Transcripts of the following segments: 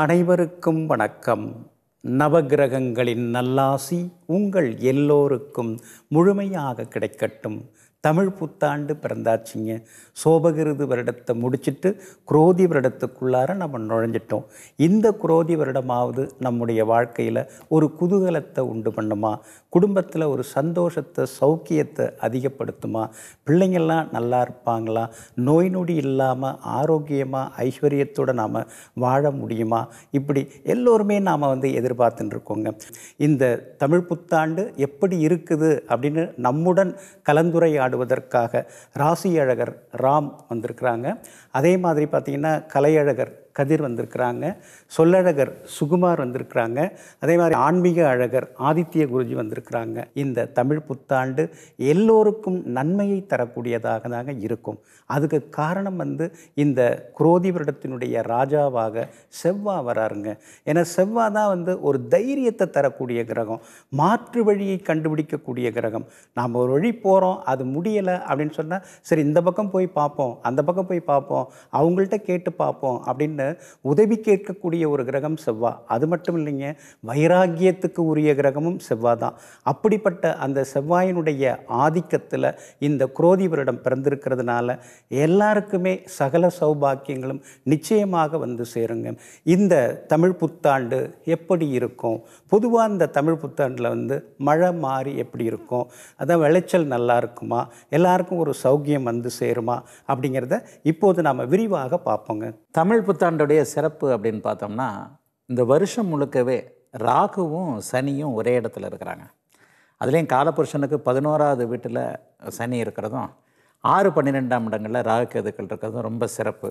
அனைவருக்கும் வணக்கம் நவகிரகங்களின் நல்லாசி உங்கள் எல்லோருக்கும் முழுமையாக கிடைக்கட்டும் தமிழ் புத்தாண்டு பிறந்தாச்சுங்க சோபகிருது வருடத்தை முடிச்சுட்டு குரோதி வருடத்துக்குள்ளார நம்ம நுழைஞ்சிட்டோம் இந்த குரோதி வருடமாவது நம்முடைய வாழ்க்கையில் ஒரு குதூகலத்தை உண்டு பண்ணுமா குடும்பத்தில் ஒரு சந்தோஷத்தை சௌக்கியத்தை அதிகப்படுத்துமா பிள்ளைங்கள்லாம் நல்லா இருப்பாங்களா நோய் நொடி இல்லாமல் ஆரோக்கியமாக ஐஸ்வர்யத்தோடு நாம் வாழ முடியுமா இப்படி எல்லோருமே நாம் வந்து எதிர்பார்த்துட்டுருக்கோங்க இந்த தமிழ் புத்தாண்டு எப்படி இருக்குது அப்படின்னு நம்முடன் கலந்துரையாடு ஆடுவதற்காக ராசி அழகர் ராம் வந்திருக்கிறாங்க அதே மாதிரி பார்த்திங்கன்னா கலையழகர் கதிர் வந்திருக்கிறாங்க சொல்லழகர் சுகுமார் வந்திருக்கிறாங்க அதே மாதிரி ஆன்மீக அழகர் ஆதித்ய குருஜி வந்திருக்கிறாங்க இந்த தமிழ் புத்தாண்டு எல்லோருக்கும் நன்மையை தரக்கூடியதாக தாங்க இருக்கும் அதுக்கு காரணம் வந்து இந்த குரோதி வருடத்தினுடைய ராஜாவாக செவ்வா வராருங்க ஏன்னா செவ்வா தான் வந்து ஒரு தைரியத்தை தரக்கூடிய கிரகம் மாற்று வழியை கண்டுபிடிக்கக்கூடிய கிரகம் நாம் ஒரு வழி போகிறோம் அது முடியலை அப்படின்னு சொன்னால் சரி இந்த பக்கம் போய் பார்ப்போம் அந்த பக்கம் போய் பார்ப்போம் அவங்கள்ட்ட கேட்டு பார்ப்போம் அப்படின்னு உதவி கேட்கக்கூடிய ஒரு கிரகம் செவ்வா அது மட்டும் இல்லைங்க வைராகியத்துக்கு உரிய கிரகமும் செவ்வா தான் அப்படிப்பட்ட அந்த செவ்வாயினுடைய ஆதிக்கத்தில் இந்த குரோதி வருடம் பிறந்திருக்கிறதுனால எல்லாருக்குமே சகல சௌபாக்கியங்களும் நிச்சயமாக வந்து சேருங்க இந்த தமிழ் புத்தாண்டு எப்படி இருக்கும் பொதுவாக இந்த தமிழ் புத்தாண்டில் வந்து மழை மாறி எப்படி இருக்கும் அதான் விளைச்சல் நல்லா இருக்குமா எல்லாருக்கும் ஒரு சௌக்கியம் வந்து சேருமா அப்படிங்கிறத இப்போது நாம் விரிவாக பார்ப்போங்க தமிழ் புத்தாண்டு புத்தாண்டுடைய சிறப்பு அப்படின்னு பார்த்தோம்னா இந்த வருஷம் முழுக்கவே ராகுவும் சனியும் ஒரே இடத்துல இருக்கிறாங்க அதுலேயும் காலபுருஷனுக்கு பதினோராவது வீட்டில் சனி இருக்கிறதும் ஆறு பன்னிரெண்டாம் இடங்களில் ராகு கேதுக்கள் இருக்கிறதும் ரொம்ப சிறப்பு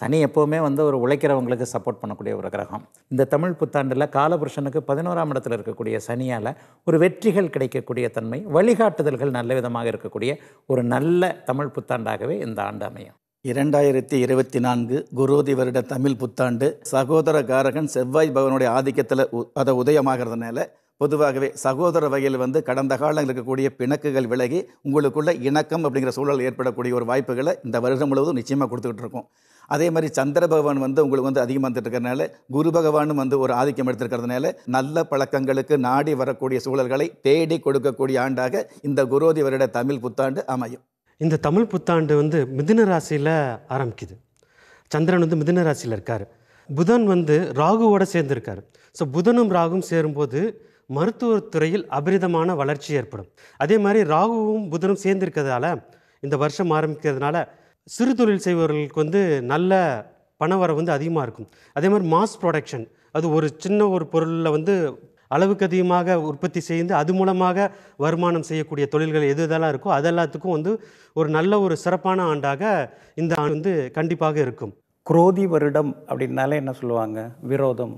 சனி எப்போவுமே வந்து ஒரு உழைக்கிறவங்களுக்கு சப்போர்ட் பண்ணக்கூடிய ஒரு கிரகம் இந்த தமிழ் புத்தாண்டில் காலபுருஷனுக்கு பதினோராம் இடத்துல இருக்கக்கூடிய சனியால் ஒரு வெற்றிகள் கிடைக்கக்கூடிய தன்மை வழிகாட்டுதல்கள் நல்ல விதமாக இருக்கக்கூடிய ஒரு நல்ல தமிழ் புத்தாண்டாகவே இந்த ஆண்டு அமையும் இரண்டாயிரத்தி இருபத்தி நான்கு குரோதி வருட தமிழ் புத்தாண்டு சகோதர காரகன் செவ்வாய் பகவனுடைய ஆதிக்கத்தில் அதை உதயமாகிறதுனால பொதுவாகவே சகோதர வகையில் வந்து கடந்த காலம் இருக்கக்கூடிய பிணக்குகள் விலகி உங்களுக்குள்ள இணக்கம் அப்படிங்கிற சூழல் ஏற்படக்கூடிய ஒரு வாய்ப்புகளை இந்த வருடம் முழுவதும் நிச்சயமாக கொடுத்துக்கிட்டு இருக்கோம் அதே மாதிரி சந்திர பகவான் வந்து உங்களுக்கு வந்து அதிகமாக வந்துட்டு இருக்கிறதுனால குரு பகவானும் வந்து ஒரு ஆதிக்கம் எடுத்திருக்கிறதுனால நல்ல பழக்கங்களுக்கு நாடி வரக்கூடிய சூழல்களை தேடி கொடுக்கக்கூடிய ஆண்டாக இந்த குரோதி வருட தமிழ் புத்தாண்டு அமையும் இந்த தமிழ் புத்தாண்டு வந்து மிதுன ராசியில் ஆரம்பிக்குது சந்திரன் வந்து மிதுன ராசியில் இருக்கார் புதன் வந்து ராகுவோடு சேர்ந்துருக்கார் ஸோ புதனும் ராகும் சேரும்போது மருத்துவத்துறையில் அபரிதமான வளர்ச்சி ஏற்படும் அதே மாதிரி ராகுவும் புதனும் சேர்ந்துருக்கிறதால இந்த வருஷம் ஆரம்பிக்கிறதுனால சிறு தொழில் செய்பவர்களுக்கு வந்து நல்ல பணவரம் வந்து அதிகமாக இருக்கும் அதே மாதிரி மாஸ் ப்ரொடக்ஷன் அது ஒரு சின்ன ஒரு பொருளில் வந்து அளவுக்கு அதிகமாக உற்பத்தி செய்து அது மூலமாக வருமானம் செய்யக்கூடிய தொழில்கள் எது இதெல்லாம் இருக்கோ அதெல்லாத்துக்கும் வந்து ஒரு நல்ல ஒரு சிறப்பான ஆண்டாக இந்த ஆண்டு வந்து கண்டிப்பாக இருக்கும் குரோதி வருடம் அப்படின்னாலே என்ன சொல்லுவாங்க விரோதம்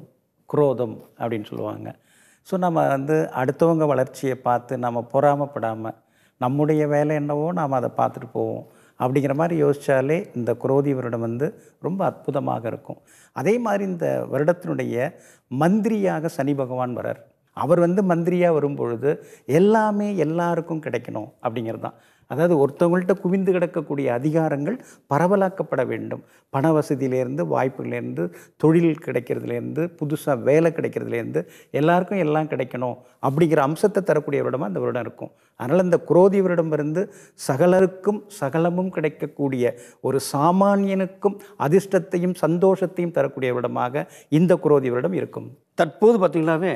குரோதம் அப்படின்னு சொல்லுவாங்க ஸோ நம்ம வந்து அடுத்தவங்க வளர்ச்சியை பார்த்து நம்ம பொறாமப்படாமல் நம்முடைய வேலை என்னவோ நாம் அதை பார்த்துட்டு போவோம் அப்படிங்கிற மாதிரி யோசித்தாலே இந்த குரோதி வருடம் வந்து ரொம்ப அற்புதமாக இருக்கும் அதே மாதிரி இந்த வருடத்தினுடைய மந்திரியாக சனி பகவான் வரார் அவர் வந்து மந்திரியாக வரும்பொழுது எல்லாமே எல்லாருக்கும் கிடைக்கணும் அப்படிங்கிறது தான் அதாவது ஒருத்தவங்கள்ட்ட குவிந்து கிடக்கக்கூடிய அதிகாரங்கள் பரவலாக்கப்பட வேண்டும் பண வசதியிலேருந்து வாய்ப்புலேருந்து தொழில் கிடைக்கிறதுலேருந்து புதுசாக வேலை கிடைக்கிறதுலேருந்து எல்லாருக்கும் எல்லாம் கிடைக்கணும் அப்படிங்கிற அம்சத்தை தரக்கூடிய வருடமாக அந்த வருடம் இருக்கும் அதனால் இந்த குரோதி வருடமிருந்து சகலருக்கும் சகலமும் கிடைக்கக்கூடிய ஒரு சாமானியனுக்கும் அதிர்ஷ்டத்தையும் சந்தோஷத்தையும் தரக்கூடிய வருடமாக இந்த குரோதி வருடம் இருக்கும் தற்போது பார்த்திங்கன்னாவே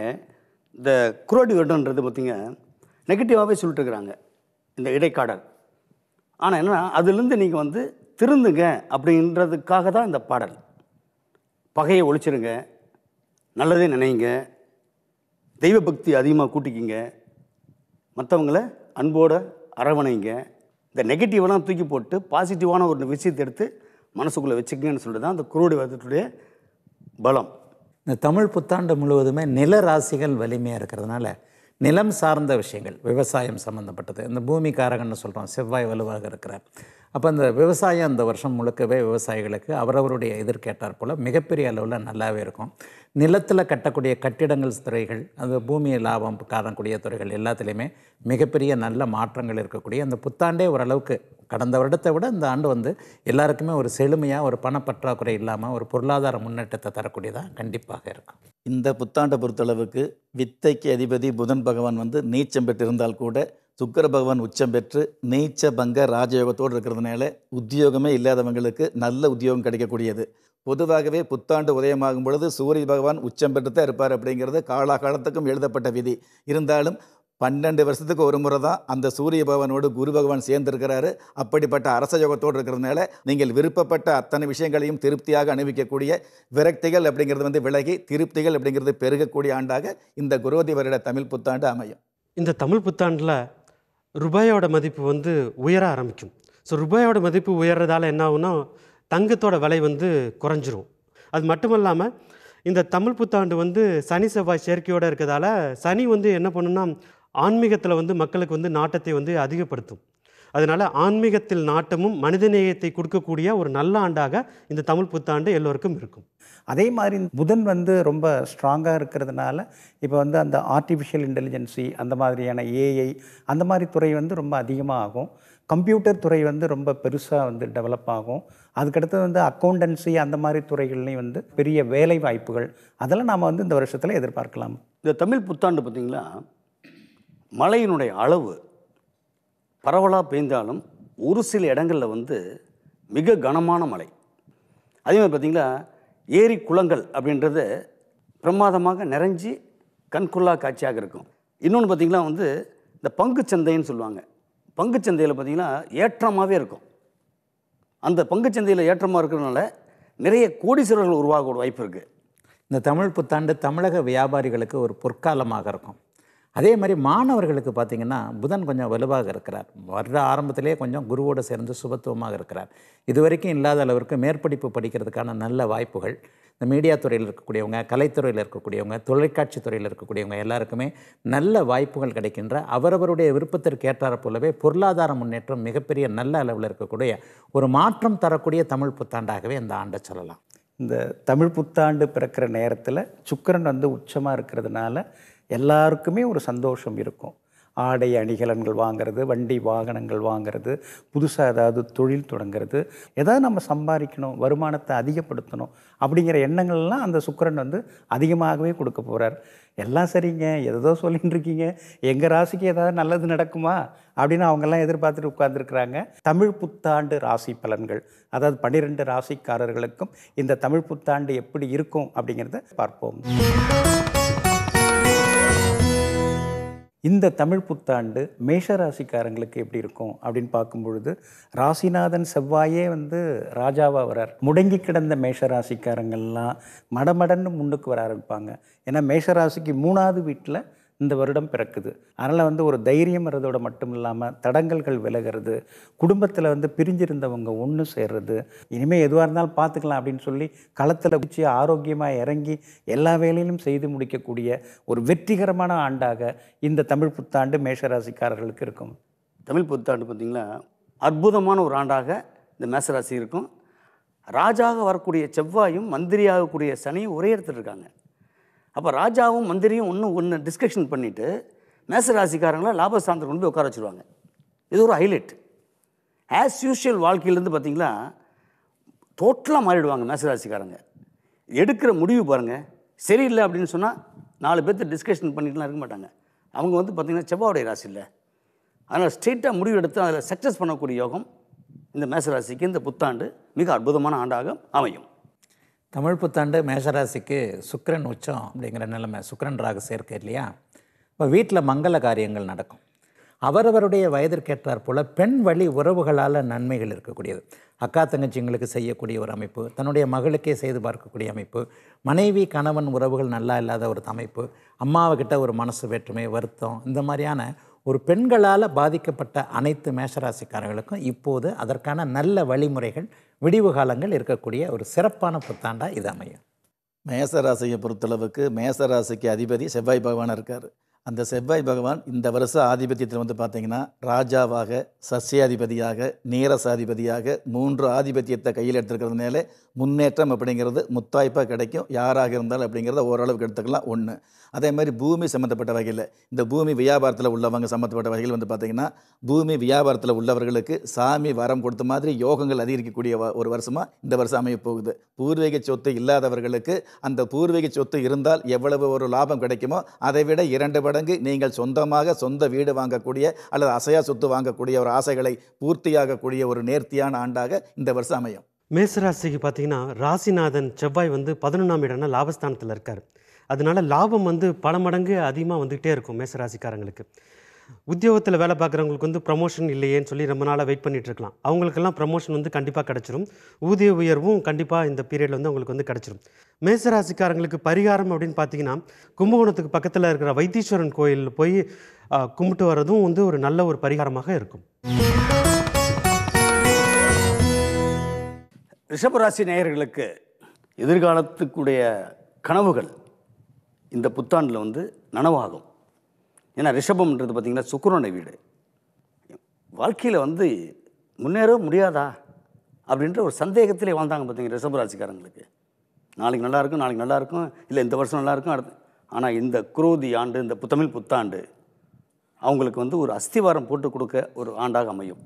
இந்த குரோடி வருடன்றது பார்த்திங்க நெகட்டிவாகவே சொல்லிட்டு இருக்கிறாங்க இந்த இடைக்காடல் ஆனால் என்னென்னா அதுலேருந்து நீங்கள் வந்து திருந்துங்க அப்படின்றதுக்காக தான் இந்த பாடல் பகையை ஒழிச்சிருங்க நல்லதே நினைங்க தெய்வ பக்தி அதிகமாக கூட்டிக்கிங்க மற்றவங்கள அன்போடு அரவணைங்க இந்த நெகட்டிவெல்லாம் தூக்கி போட்டு பாசிட்டிவான ஒரு விஷயத்தை எடுத்து மனசுக்குள்ளே வச்சுக்கங்கன்னு சொல்லிட்டு தான் அந்த குருடைய வேதத்துடைய பலம் இந்த தமிழ் புத்தாண்டு முழுவதுமே நில ராசிகள் வலிமையாக இருக்கிறதுனால நிலம் சார்ந்த விஷயங்கள் விவசாயம் சம்மந்தப்பட்டது இந்த பூமி காரகன்னு சொல்கிறோம் செவ்வாய் வலுவாக இருக்கிறார் அப்போ அந்த விவசாயம் அந்த வருஷம் முழுக்கவே விவசாயிகளுக்கு அவரவருடைய எதிர்கேட்டார் போல் மிகப்பெரிய அளவில் நல்லாவே இருக்கும் நிலத்தில் கட்டக்கூடிய கட்டிடங்கள் துறைகள் அந்த பூமியை லாபம் காணக்கூடிய துறைகள் எல்லாத்துலேயுமே மிகப்பெரிய நல்ல மாற்றங்கள் இருக்கக்கூடிய அந்த புத்தாண்டே ஓரளவுக்கு கடந்த வருடத்தை விட இந்த ஆண்டு வந்து எல்லாருக்குமே ஒரு செழுமையாக ஒரு பணப்பற்றாக்குறை இல்லாமல் ஒரு பொருளாதார முன்னேற்றத்தை தரக்கூடியதாக கண்டிப்பாக இருக்கும் இந்த புத்தாண்டை பொறுத்தளவுக்கு வித்தைக்கு அதிபதி புதன் பகவான் வந்து நீச்சம் பெற்றிருந்தால் கூட சுக்கர பகவான் உச்சம் பெற்று நீச்ச பங்க ராஜயோகத்தோடு இருக்கிறதுனால உத்தியோகமே இல்லாதவங்களுக்கு நல்ல உத்தியோகம் கிடைக்கக்கூடியது பொதுவாகவே புத்தாண்டு உதயமாகும் பொழுது சூரிய பகவான் உச்சம் பெற்று தான் இருப்பார் அப்படிங்கிறது காலாகாலத்துக்கும் எழுதப்பட்ட விதி இருந்தாலும் பன்னெண்டு வருஷத்துக்கு ஒரு முறை தான் அந்த சூரிய பகவானோடு குரு பகவான் சேர்ந்திருக்கிறாரு அப்படிப்பட்ட அரச யோகத்தோடு இருக்கிறதுனால நீங்கள் விருப்பப்பட்ட அத்தனை விஷயங்களையும் திருப்தியாக அனுபவிக்கக்கூடிய விரக்திகள் அப்படிங்கிறது வந்து விலகி திருப்திகள் அப்படிங்கிறது பெருகக்கூடிய ஆண்டாக இந்த குரோதி வருட தமிழ் புத்தாண்டு அமையும் இந்த தமிழ் புத்தாண்டில் ரூபாயோட மதிப்பு வந்து உயர ஆரம்பிக்கும் ஸோ ரூபாயோட மதிப்பு உயர்றதால என்ன ஆகுனா தங்கத்தோட விலை வந்து குறைஞ்சிரும் அது மட்டும் இல்லாமல் இந்த தமிழ் புத்தாண்டு வந்து சனி செவ்வாய் சேர்க்கையோடு இருக்கிறதால சனி வந்து என்ன பண்ணுன்னா ஆன்மீகத்தில் வந்து மக்களுக்கு வந்து நாட்டத்தை வந்து அதிகப்படுத்தும் அதனால் ஆன்மீகத்தில் நாட்டமும் மனிதநேயத்தை கொடுக்கக்கூடிய ஒரு நல்ல ஆண்டாக இந்த தமிழ் புத்தாண்டு எல்லோருக்கும் இருக்கும் அதே மாதிரி புதன் வந்து ரொம்ப ஸ்ட்ராங்காக இருக்கிறதுனால இப்போ வந்து அந்த ஆர்டிஃபிஷியல் இன்டெலிஜென்சி அந்த மாதிரியான ஏஐ அந்த மாதிரி துறை வந்து ரொம்ப அதிகமாக ஆகும் கம்ப்யூட்டர் துறை வந்து ரொம்ப பெருசாக வந்து டெவலப் ஆகும் அதுக்கடுத்து வந்து அக்கௌண்டன்சி அந்த மாதிரி துறைகள்லையும் வந்து பெரிய வேலை வாய்ப்புகள் அதெல்லாம் நாம் வந்து இந்த வருஷத்தில் எதிர்பார்க்கலாம் இந்த தமிழ் புத்தாண்டு பார்த்திங்களா மழையினுடைய அளவு பரவலாக பெய்ந்தாலும் ஒரு சில இடங்களில் வந்து மிக கனமான மழை அதே மாதிரி பார்த்திங்களா ஏரி குளங்கள் அப்படின்றது பிரமாதமாக நிறைஞ்சி கண்குள்ளா காட்சியாக இருக்கும் இன்னொன்று பார்த்திங்கன்னா வந்து இந்த பங்கு சந்தைன்னு சொல்லுவாங்க பங்கு சந்தையில் பார்த்திங்கன்னா ஏற்றமாகவே இருக்கும் அந்த பங்கு சந்தையில் ஏற்றமாக இருக்கிறதுனால நிறைய கோடீஸ்வரர்கள் உருவாக வாய்ப்பு இருக்குது இந்த தமிழ் புத்தாண்டு தமிழக வியாபாரிகளுக்கு ஒரு பொற்காலமாக இருக்கும் அதே மாதிரி மாணவர்களுக்கு பார்த்திங்கன்னா புதன் கொஞ்சம் வலுவாக இருக்கிறார் வர்ற ஆரம்பத்திலே கொஞ்சம் குருவோடு சேர்ந்து சுபத்துவமாக இருக்கிறார் இது வரைக்கும் இல்லாத அளவிற்கு மேற்படிப்பு படிக்கிறதுக்கான நல்ல வாய்ப்புகள் இந்த மீடியா துறையில் இருக்கக்கூடியவங்க கலைத்துறையில் இருக்கக்கூடியவங்க தொலைக்காட்சி துறையில் இருக்கக்கூடியவங்க எல்லாருக்குமே நல்ல வாய்ப்புகள் கிடைக்கின்ற அவரவருடைய விருப்பத்திற்கு ஏற்றாறு போலவே பொருளாதார முன்னேற்றம் மிகப்பெரிய நல்ல அளவில் இருக்கக்கூடிய ஒரு மாற்றம் தரக்கூடிய தமிழ் புத்தாண்டாகவே இந்த ஆண்டை சொல்லலாம் இந்த தமிழ் புத்தாண்டு பிறக்கிற நேரத்தில் சுக்கரன் வந்து உச்சமாக இருக்கிறதுனால எல்லாருக்குமே ஒரு சந்தோஷம் இருக்கும் ஆடை அணிகலன்கள் வாங்கிறது வண்டி வாகனங்கள் வாங்கிறது புதுசாக ஏதாவது தொழில் தொடங்கிறது ஏதாவது நம்ம சம்பாதிக்கணும் வருமானத்தை அதிகப்படுத்தணும் அப்படிங்கிற எண்ணங்கள்லாம் அந்த சுக்கரன் வந்து அதிகமாகவே கொடுக்க போகிறார் எல்லாம் சரிங்க எதோ சொல்லிகிட்டு இருக்கீங்க எங்கள் ராசிக்கு ஏதாவது நல்லது நடக்குமா அப்படின்னு அவங்கெல்லாம் எதிர்பார்த்துட்டு உட்கார்ந்துருக்குறாங்க தமிழ் புத்தாண்டு ராசி பலன்கள் அதாவது பன்னிரெண்டு ராசிக்காரர்களுக்கும் இந்த தமிழ் புத்தாண்டு எப்படி இருக்கும் அப்படிங்கிறத பார்ப்போம் இந்த தமிழ் புத்தாண்டு மேஷ ராசிக்காரங்களுக்கு எப்படி இருக்கும் அப்படின்னு பார்க்கும் பொழுது ராசிநாதன் செவ்வாயே வந்து ராஜாவாக வரார் முடங்கி கிடந்த மேஷ ராசிக்காரங்கள்லாம் மடமடன்னு முன்னுக்கு வர ஆரம்பிப்பாங்க ஏன்னா மேஷ ராசிக்கு மூணாவது வீட்டில் இந்த வருடம் பிறக்குது அதனால் வந்து ஒரு தைரியம் வர்றதோட மட்டும் இல்லாமல் தடங்கல்கள் விலகிறது குடும்பத்தில் வந்து பிரிஞ்சிருந்தவங்க ஒன்று சேர்றது இனிமேல் எதுவாக இருந்தாலும் பார்த்துக்கலாம் அப்படின்னு சொல்லி களத்தில் குச்சி ஆரோக்கியமாக இறங்கி எல்லா வேலையிலும் செய்து முடிக்கக்கூடிய ஒரு வெற்றிகரமான ஆண்டாக இந்த தமிழ் புத்தாண்டு மேஷராசிக்காரர்களுக்கு இருக்கும் தமிழ் புத்தாண்டு பார்த்திங்கன்னா அற்புதமான ஒரு ஆண்டாக இந்த மேசராசி இருக்கும் ராஜாக வரக்கூடிய செவ்வாயும் மந்திரியாகக்கூடிய சனியும் ஒரே இடத்துல இருக்காங்க அப்போ ராஜாவும் மந்திரியும் ஒன்று ஒன்று டிஸ்கஷன் பண்ணிவிட்டு மேசராசிக்காரங்களாம் லாபஸ்தானத்தில் கொண்டு போய் உட்கார வச்சுருவாங்க இது ஒரு ஹைலைட் ஆஸ் யூஷுவல் வாழ்க்கையிலேருந்து பார்த்திங்கன்னா டோட்டலாக மாறிடுவாங்க மேசராசிக்காரங்க எடுக்கிற முடிவு பாருங்கள் சரியில்லை அப்படின்னு சொன்னால் நாலு பேர்த்து டிஸ்கஷன் பண்ணிட்டுலாம் இருக்க மாட்டாங்க அவங்க வந்து பார்த்திங்கன்னா செவ்வாவுடைய ராசி இல்லை அதனால் ஸ்ட்ரெயிட்டாக முடிவு எடுத்து அதில் சக்ஸஸ் பண்ணக்கூடிய யோகம் இந்த மேசராசிக்கு இந்த புத்தாண்டு மிக அற்புதமான ஆண்டாக அமையும் தமிழ் புத்தாண்டு மேஷராசிக்கு சுக்கரன் உச்சம் அப்படிங்கிற நிலைமை சுக்கரன் ராகு சேர்க்கை இல்லையா இப்போ வீட்டில் மங்கள காரியங்கள் நடக்கும் அவரவருடைய வயதிற்கேற்றார் போல் பெண் வழி உறவுகளால் நன்மைகள் இருக்கக்கூடியது அக்கா தங்கச்சிங்களுக்கு செய்யக்கூடிய ஒரு அமைப்பு தன்னுடைய மகளுக்கே செய்து பார்க்கக்கூடிய அமைப்பு மனைவி கணவன் உறவுகள் நல்லா இல்லாத ஒரு அமைப்பு கிட்ட ஒரு மனசு வேற்றுமை வருத்தம் இந்த மாதிரியான ஒரு பெண்களால் பாதிக்கப்பட்ட அனைத்து மேஷராசிக்காரர்களுக்கும் இப்போது அதற்கான நல்ல வழிமுறைகள் விடிவு காலங்கள் இருக்கக்கூடிய ஒரு சிறப்பான புத்தாண்டாக இது அமையும் மேசராசியை பொறுத்தளவுக்கு மேசராசிக்கு அதிபதி செவ்வாய் பகவான் இருக்கார் அந்த செவ்வாய் பகவான் இந்த வருஷ ஆதிபத்தியத்தில் வந்து பார்த்தீங்கன்னா ராஜாவாக சசியாதிபதியாக நீரசாதிபதியாக மூன்று ஆதிபத்தியத்தை கையில் எடுத்துருக்கிறதுனால முன்னேற்றம் அப்படிங்கிறது முத்தாய்ப்பாக கிடைக்கும் யாராக இருந்தாலும் அப்படிங்கிறத ஓரளவுக்கு எடுத்துக்கலாம் ஒன்று அதே மாதிரி பூமி சம்மந்தப்பட்ட வகையில் இந்த பூமி வியாபாரத்தில் உள்ளவங்க சம்மந்தப்பட்ட வகையில் வந்து பார்த்திங்கன்னா பூமி வியாபாரத்தில் உள்ளவர்களுக்கு சாமி வரம் கொடுத்த மாதிரி யோகங்கள் அதிகரிக்கக்கூடிய ஒரு வருஷமாக இந்த வருஷம் அமைய போகுது பூர்வீக சொத்து இல்லாதவர்களுக்கு அந்த பூர்வீக சொத்து இருந்தால் எவ்வளவு ஒரு லாபம் கிடைக்குமோ அதை விட இரண்டு மடங்கு நீங்கள் சொந்தமாக சொந்த வீடு வாங்கக்கூடிய அல்லது அசையா சொத்து வாங்கக்கூடிய ஒரு ஆசைகளை பூர்த்தியாகக்கூடிய ஒரு நேர்த்தியான ஆண்டாக இந்த வருஷம் அமையும் மேசராசிக்கு பார்த்தீங்கன்னா ராசிநாதன் செவ்வாய் வந்து பதினொன்றாம் இடம்னா லாபஸ்தானத்தில் இருக்கார் அதனால லாபம் வந்து பல மடங்கு அதிகமாக வந்துகிட்டே இருக்கும் மேசராசிக்காரங்களுக்கு உத்தியோகத்தில் வேலை பார்க்குறவங்களுக்கு வந்து ப்ரமோஷன் இல்லையேன்னு சொல்லி ரொம்ப நாளாக வெயிட் பண்ணிகிட்டு இருக்கலாம் அவங்களுக்கெல்லாம் ப்ரமோஷன் வந்து கண்டிப்பாக கிடச்சிரும் ஊதிய உயர்வும் கண்டிப்பாக இந்த பீரியடில் வந்து அவங்களுக்கு வந்து கிடச்சிரும் மேசராசிக்காரங்களுக்கு பரிகாரம் அப்படின்னு பார்த்தீங்கன்னா கும்பகோணத்துக்கு பக்கத்தில் இருக்கிற வைத்தீஸ்வரன் கோயிலில் போய் கும்பிட்டு வர்றதும் வந்து ஒரு நல்ல ஒரு பரிகாரமாக இருக்கும் ரிஷபராசி நேயர்களுக்கு எதிர்காலத்துக்குடைய கனவுகள் இந்த புத்தாண்டில் வந்து நனவாகும் ஏன்னா ரிஷபம்ன்றது பார்த்திங்கன்னா சுக்கரனுடைய வீடு வாழ்க்கையில் வந்து முன்னேற முடியாதா அப்படின்ற ஒரு சந்தேகத்திலே வாழ்ந்தாங்க பார்த்தீங்க ரிஷபராசிக்காரங்களுக்கு நாளைக்கு நல்லாயிருக்கும் நாளைக்கு நல்லாயிருக்கும் இல்லை இந்த வருஷம் நல்லாயிருக்கும் அடுத்து ஆனால் இந்த குரோதி ஆண்டு இந்த புத்தமிழ் புத்தாண்டு அவங்களுக்கு வந்து ஒரு அஸ்திவாரம் போட்டு கொடுக்க ஒரு ஆண்டாக அமையும்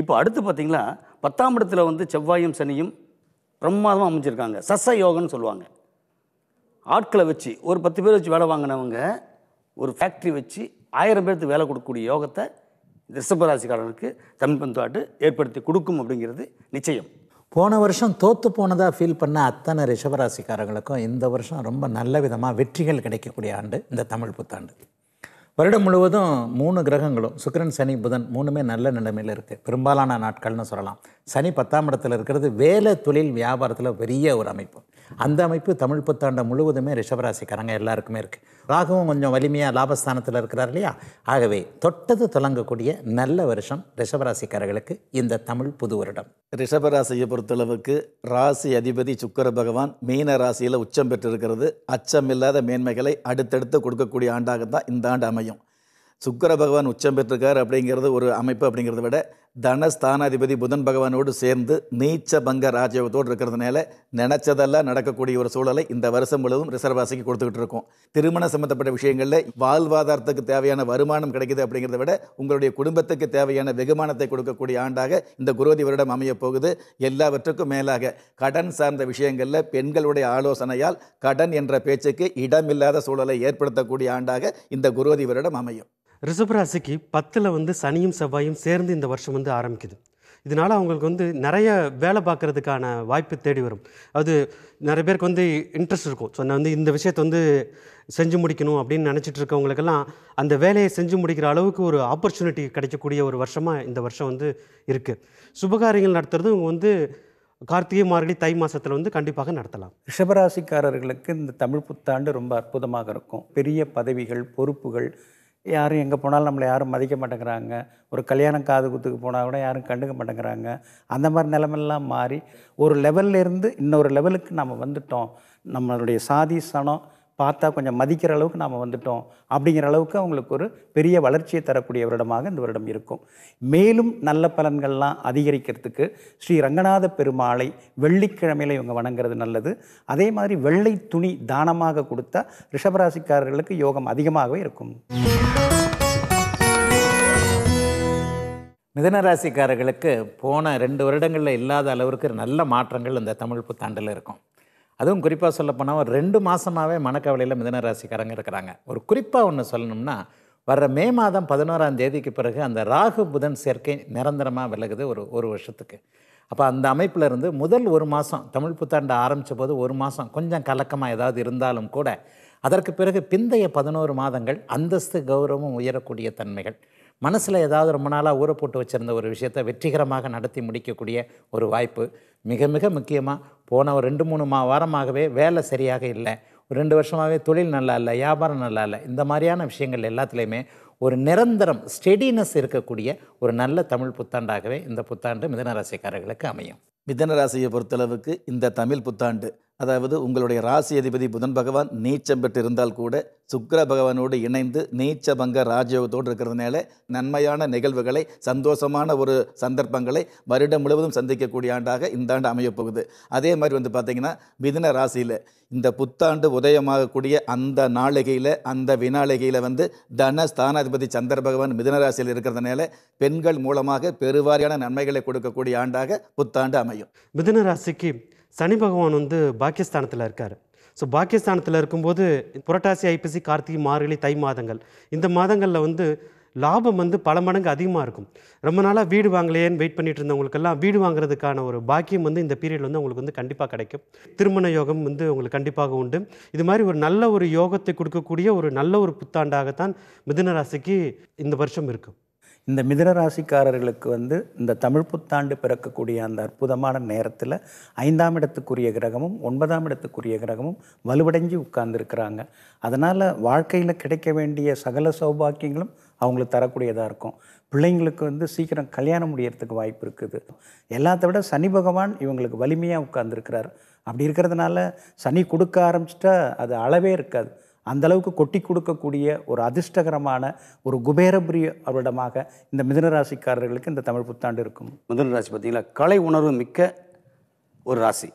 இப்போ அடுத்து பார்த்திங்கன்னா பத்தாம் இடத்துல வந்து செவ்வாயும் சனியும் பிரம்மாதமாக அமைஞ்சிருக்காங்க சச யோகன்னு சொல்லுவாங்க ஆட்களை வச்சு ஒரு பத்து பேர் வச்சு வேலை வாங்கினவங்க ஒரு ஃபேக்ட்ரி வச்சு ஆயிரம் பேருக்கு வேலை கொடுக்கக்கூடிய யோகத்தை ரிஷபராசிக்காரனுக்கு தமிழ் பண்பாட்டு ஏற்படுத்தி கொடுக்கும் அப்படிங்கிறது நிச்சயம் போன வருஷம் தோற்று போனதாக ஃபீல் பண்ண அத்தனை ரிஷபராசிக்காரர்களுக்கும் இந்த வருஷம் ரொம்ப நல்ல விதமாக வெற்றிகள் கிடைக்கக்கூடிய ஆண்டு இந்த தமிழ் புத்தாண்டு வருடம் முழுவதும் மூணு கிரகங்களும் சுக்கரன் சனி புதன் மூணுமே நல்ல நிலைமையில் இருக்குது பெரும்பாலான நாட்கள்னு சொல்லலாம் சனி பத்தாம் இடத்தில் இருக்கிறது வேலை தொழில் வியாபாரத்தில் பெரிய ஒரு அமைப்பு அந்த அமைப்பு தமிழ் புத்தாண்டம் முழுவதுமே ரிஷபராசிக்காரங்க எல்லாருக்குமே இருக்குது ராகவும் கொஞ்சம் வலிமையாக லாபஸ்தானத்தில் இருக்கிறார் இல்லையா ஆகவே தொட்டது தொடங்கக்கூடிய நல்ல வருஷம் ரிஷபராசிக்காரர்களுக்கு இந்த தமிழ் புது வருடம் ரிஷபராசியை பொறுத்தளவுக்கு ராசி அதிபதி சுக்கர பகவான் மீன ராசியில் உச்சம் பெற்றிருக்கிறது அச்சமில்லாத மேன்மைகளை அடுத்தடுத்து கொடுக்கக்கூடிய ஆண்டாக தான் இந்த ஆண்டு அமையும் சுக்கர பகவான் உச்சம் பெற்றிருக்கார் அப்படிங்கிறது ஒரு அமைப்பு அப்படிங்கிறத விட தனஸ்தானாதிபதி புதன் பகவானோடு சேர்ந்து நீச்ச பங்க ராஜயோகத்தோடு இருக்கிறதுனால நினச்சதெல்லாம் நடக்கக்கூடிய ஒரு சூழலை இந்த வருஷம் முழுவதும் ரிசர்வாசிக்கு கொடுத்துக்கிட்டு இருக்கோம் திருமணம் சம்பந்தப்பட்ட விஷயங்களில் வாழ்வாதாரத்துக்கு தேவையான வருமானம் கிடைக்குது அப்படிங்கிறத விட உங்களுடைய குடும்பத்துக்கு தேவையான வெகுமானத்தை கொடுக்கக்கூடிய ஆண்டாக இந்த குருவதி வருடம் அமைய போகுது எல்லாவற்றுக்கும் மேலாக கடன் சார்ந்த விஷயங்களில் பெண்களுடைய ஆலோசனையால் கடன் என்ற பேச்சுக்கு இடமில்லாத சூழலை ஏற்படுத்தக்கூடிய ஆண்டாக இந்த குருவதி வருடம் அமையும் ரிஷபராசிக்கு பத்தில் வந்து சனியும் செவ்வாயும் சேர்ந்து இந்த வருஷம் வந்து ஆரம்பிக்குது இதனால் அவங்களுக்கு வந்து நிறைய வேலை பார்க்குறதுக்கான வாய்ப்பு தேடி வரும் அது நிறைய பேருக்கு வந்து இன்ட்ரெஸ்ட் இருக்கும் ஸோ நான் வந்து இந்த விஷயத்தை வந்து செஞ்சு முடிக்கணும் அப்படின்னு நினச்சிட்டு இருக்கவங்களுக்கெல்லாம் அந்த வேலையை செஞ்சு முடிக்கிற அளவுக்கு ஒரு ஆப்பர்ச்சுனிட்டி கிடைக்கக்கூடிய ஒரு வருஷமாக இந்த வருஷம் வந்து இருக்குது சுபகாரியங்கள் நடத்துறது இவங்க வந்து கார்த்திகை மார்கழி தை மாதத்தில் வந்து கண்டிப்பாக நடத்தலாம் ரிஷபராசிக்காரர்களுக்கு இந்த தமிழ் புத்தாண்டு ரொம்ப அற்புதமாக இருக்கும் பெரிய பதவிகள் பொறுப்புகள் யாரும் எங்கே போனாலும் நம்மளை யாரும் மதிக்க மாட்டேங்கிறாங்க ஒரு கல்யாணம் காது குத்துக்கு போனால் கூட யாரும் கண்டுக்க மாட்டேங்கிறாங்க அந்த மாதிரி நிலமெல்லாம் மாறி ஒரு லெவல்லேருந்து இன்னொரு லெவலுக்கு நம்ம வந்துட்டோம் நம்மளுடைய சாதி சனம் பார்த்தா கொஞ்சம் மதிக்கிற அளவுக்கு நாம் வந்துட்டோம் அப்படிங்கிற அளவுக்கு அவங்களுக்கு ஒரு பெரிய வளர்ச்சியை தரக்கூடிய வருடமாக இந்த வருடம் இருக்கும் மேலும் நல்ல பலன்கள்லாம் அதிகரிக்கிறதுக்கு ஸ்ரீ ரங்கநாத பெருமாளை வெள்ளிக்கிழமையில் இவங்க வணங்குறது நல்லது அதே மாதிரி வெள்ளை துணி தானமாக கொடுத்தா ரிஷபராசிக்காரர்களுக்கு யோகம் அதிகமாகவே இருக்கும் மிதனராசிக்காரர்களுக்கு போன ரெண்டு வருடங்களில் இல்லாத அளவிற்கு நல்ல மாற்றங்கள் இந்த தமிழ் புத்தாண்டில் இருக்கும் அதுவும் குறிப்பாக சொல்லப்போனால் ஒரு ரெண்டு மாதமாகவே மனக்கவலையில் மிதனராசிக்காரங்க இருக்கிறாங்க ஒரு குறிப்பாக ஒன்று சொல்லணும்னா வர்ற மே மாதம் பதினோராம் தேதிக்கு பிறகு அந்த ராகு புதன் சேர்க்கை நிரந்தரமாக விலகுது ஒரு ஒரு வருஷத்துக்கு அப்போ அந்த அமைப்பில் இருந்து முதல் ஒரு மாதம் தமிழ் புத்தாண்டு ஆரம்பித்த போது ஒரு மாதம் கொஞ்சம் கலக்கமாக ஏதாவது இருந்தாலும் கூட அதற்கு பிறகு பிந்தைய பதினோரு மாதங்கள் அந்தஸ்து கௌரவம் உயரக்கூடிய தன்மைகள் மனசில் ஏதாவது ரொம்ப நாளாக ஊற போட்டு வச்சுருந்த ஒரு விஷயத்தை வெற்றிகரமாக நடத்தி முடிக்கக்கூடிய ஒரு வாய்ப்பு மிக மிக முக்கியமாக போன ஒரு ரெண்டு மூணு மா வாரமாகவே வேலை சரியாக இல்லை ஒரு ரெண்டு வருஷமாகவே தொழில் நல்லா இல்லை வியாபாரம் நல்லா இல்லை இந்த மாதிரியான விஷயங்கள் எல்லாத்துலேயுமே ஒரு நிரந்தரம் ஸ்டெடினஸ் இருக்கக்கூடிய ஒரு நல்ல தமிழ் புத்தாண்டாகவே இந்த புத்தாண்டு மிதனராசிக்காரர்களுக்கு அமையும் மிதனராசியை பொறுத்தளவுக்கு இந்த தமிழ் புத்தாண்டு அதாவது உங்களுடைய ராசி அதிபதி புதன் பகவான் நீச்சம் பெற்று இருந்தால் கூட சுக்கர பகவானோடு இணைந்து நீச்ச பங்க ராஜயோகத்தோடு இருக்கிறதுனால நன்மையான நிகழ்வுகளை சந்தோஷமான ஒரு சந்தர்ப்பங்களை வருடம் முழுவதும் சந்திக்கக்கூடிய ஆண்டாக இந்த ஆண்டு அமையப்போகுது அதே மாதிரி வந்து பார்த்திங்கன்னா மிதன ராசியில் இந்த புத்தாண்டு உதயமாகக்கூடிய அந்த நாளிகையில் அந்த வினாளிகையில் வந்து தன ஸ்தானாதிபதி சந்திர பகவான் ராசியில் இருக்கிறதுனால பெண்கள் மூலமாக பெருவாரியான நன்மைகளை கொடுக்கக்கூடிய ஆண்டாக புத்தாண்டு அமையும் மிதுன ராசிக்கு சனி பகவான் வந்து பாக்கியஸ்தானத்தில் இருக்கார் ஸோ பாக்கியஸ்தானத்தில் இருக்கும்போது புரட்டாசி ஐப்பசி கார்த்திகை மார்கழி தை மாதங்கள் இந்த மாதங்களில் வந்து லாபம் வந்து பல மடங்கு அதிகமாக இருக்கும் ரொம்ப நாளாக வீடு வாங்கலையேன்னு வெயிட் பண்ணிட்டு இருந்தவங்களுக்கெல்லாம் வீடு வாங்குறதுக்கான ஒரு பாக்கியம் வந்து இந்த பீரியட் வந்து உங்களுக்கு வந்து கண்டிப்பாக கிடைக்கும் திருமண யோகம் வந்து உங்களுக்கு கண்டிப்பாக உண்டு இது மாதிரி ஒரு நல்ல ஒரு யோகத்தை கொடுக்கக்கூடிய ஒரு நல்ல ஒரு புத்தாண்டாகத்தான் மிதுன ராசிக்கு இந்த வருஷம் இருக்கும் இந்த மிதனராசிக்காரர்களுக்கு ராசிக்காரர்களுக்கு வந்து இந்த தமிழ் புத்தாண்டு பிறக்கக்கூடிய அந்த அற்புதமான நேரத்தில் ஐந்தாம் இடத்துக்குரிய கிரகமும் ஒன்பதாம் இடத்துக்குரிய கிரகமும் வலுவடைஞ்சி உட்கார்ந்துருக்கிறாங்க அதனால் வாழ்க்கையில் கிடைக்க வேண்டிய சகல சௌபாக்கியங்களும் அவங்களுக்கு தரக்கூடியதாக இருக்கும் பிள்ளைங்களுக்கு வந்து சீக்கிரம் கல்யாணம் முடியறதுக்கு வாய்ப்பு இருக்குது எல்லாத்த விட சனி பகவான் இவங்களுக்கு வலிமையாக உட்கார்ந்துருக்கிறார் அப்படி இருக்கிறதுனால சனி கொடுக்க ஆரம்பிச்சிட்டா அது அளவே இருக்காது அந்தளவுக்கு கொட்டி கொடுக்கக்கூடிய ஒரு அதிர்ஷ்டகரமான ஒரு குபேரபுரிய அவரிடமாக இந்த மிதனராசிக்காரர்களுக்கு இந்த தமிழ் புத்தாண்டு இருக்கும் மிதனராசி ராசி கலை உணர்வு மிக்க ஒரு ராசி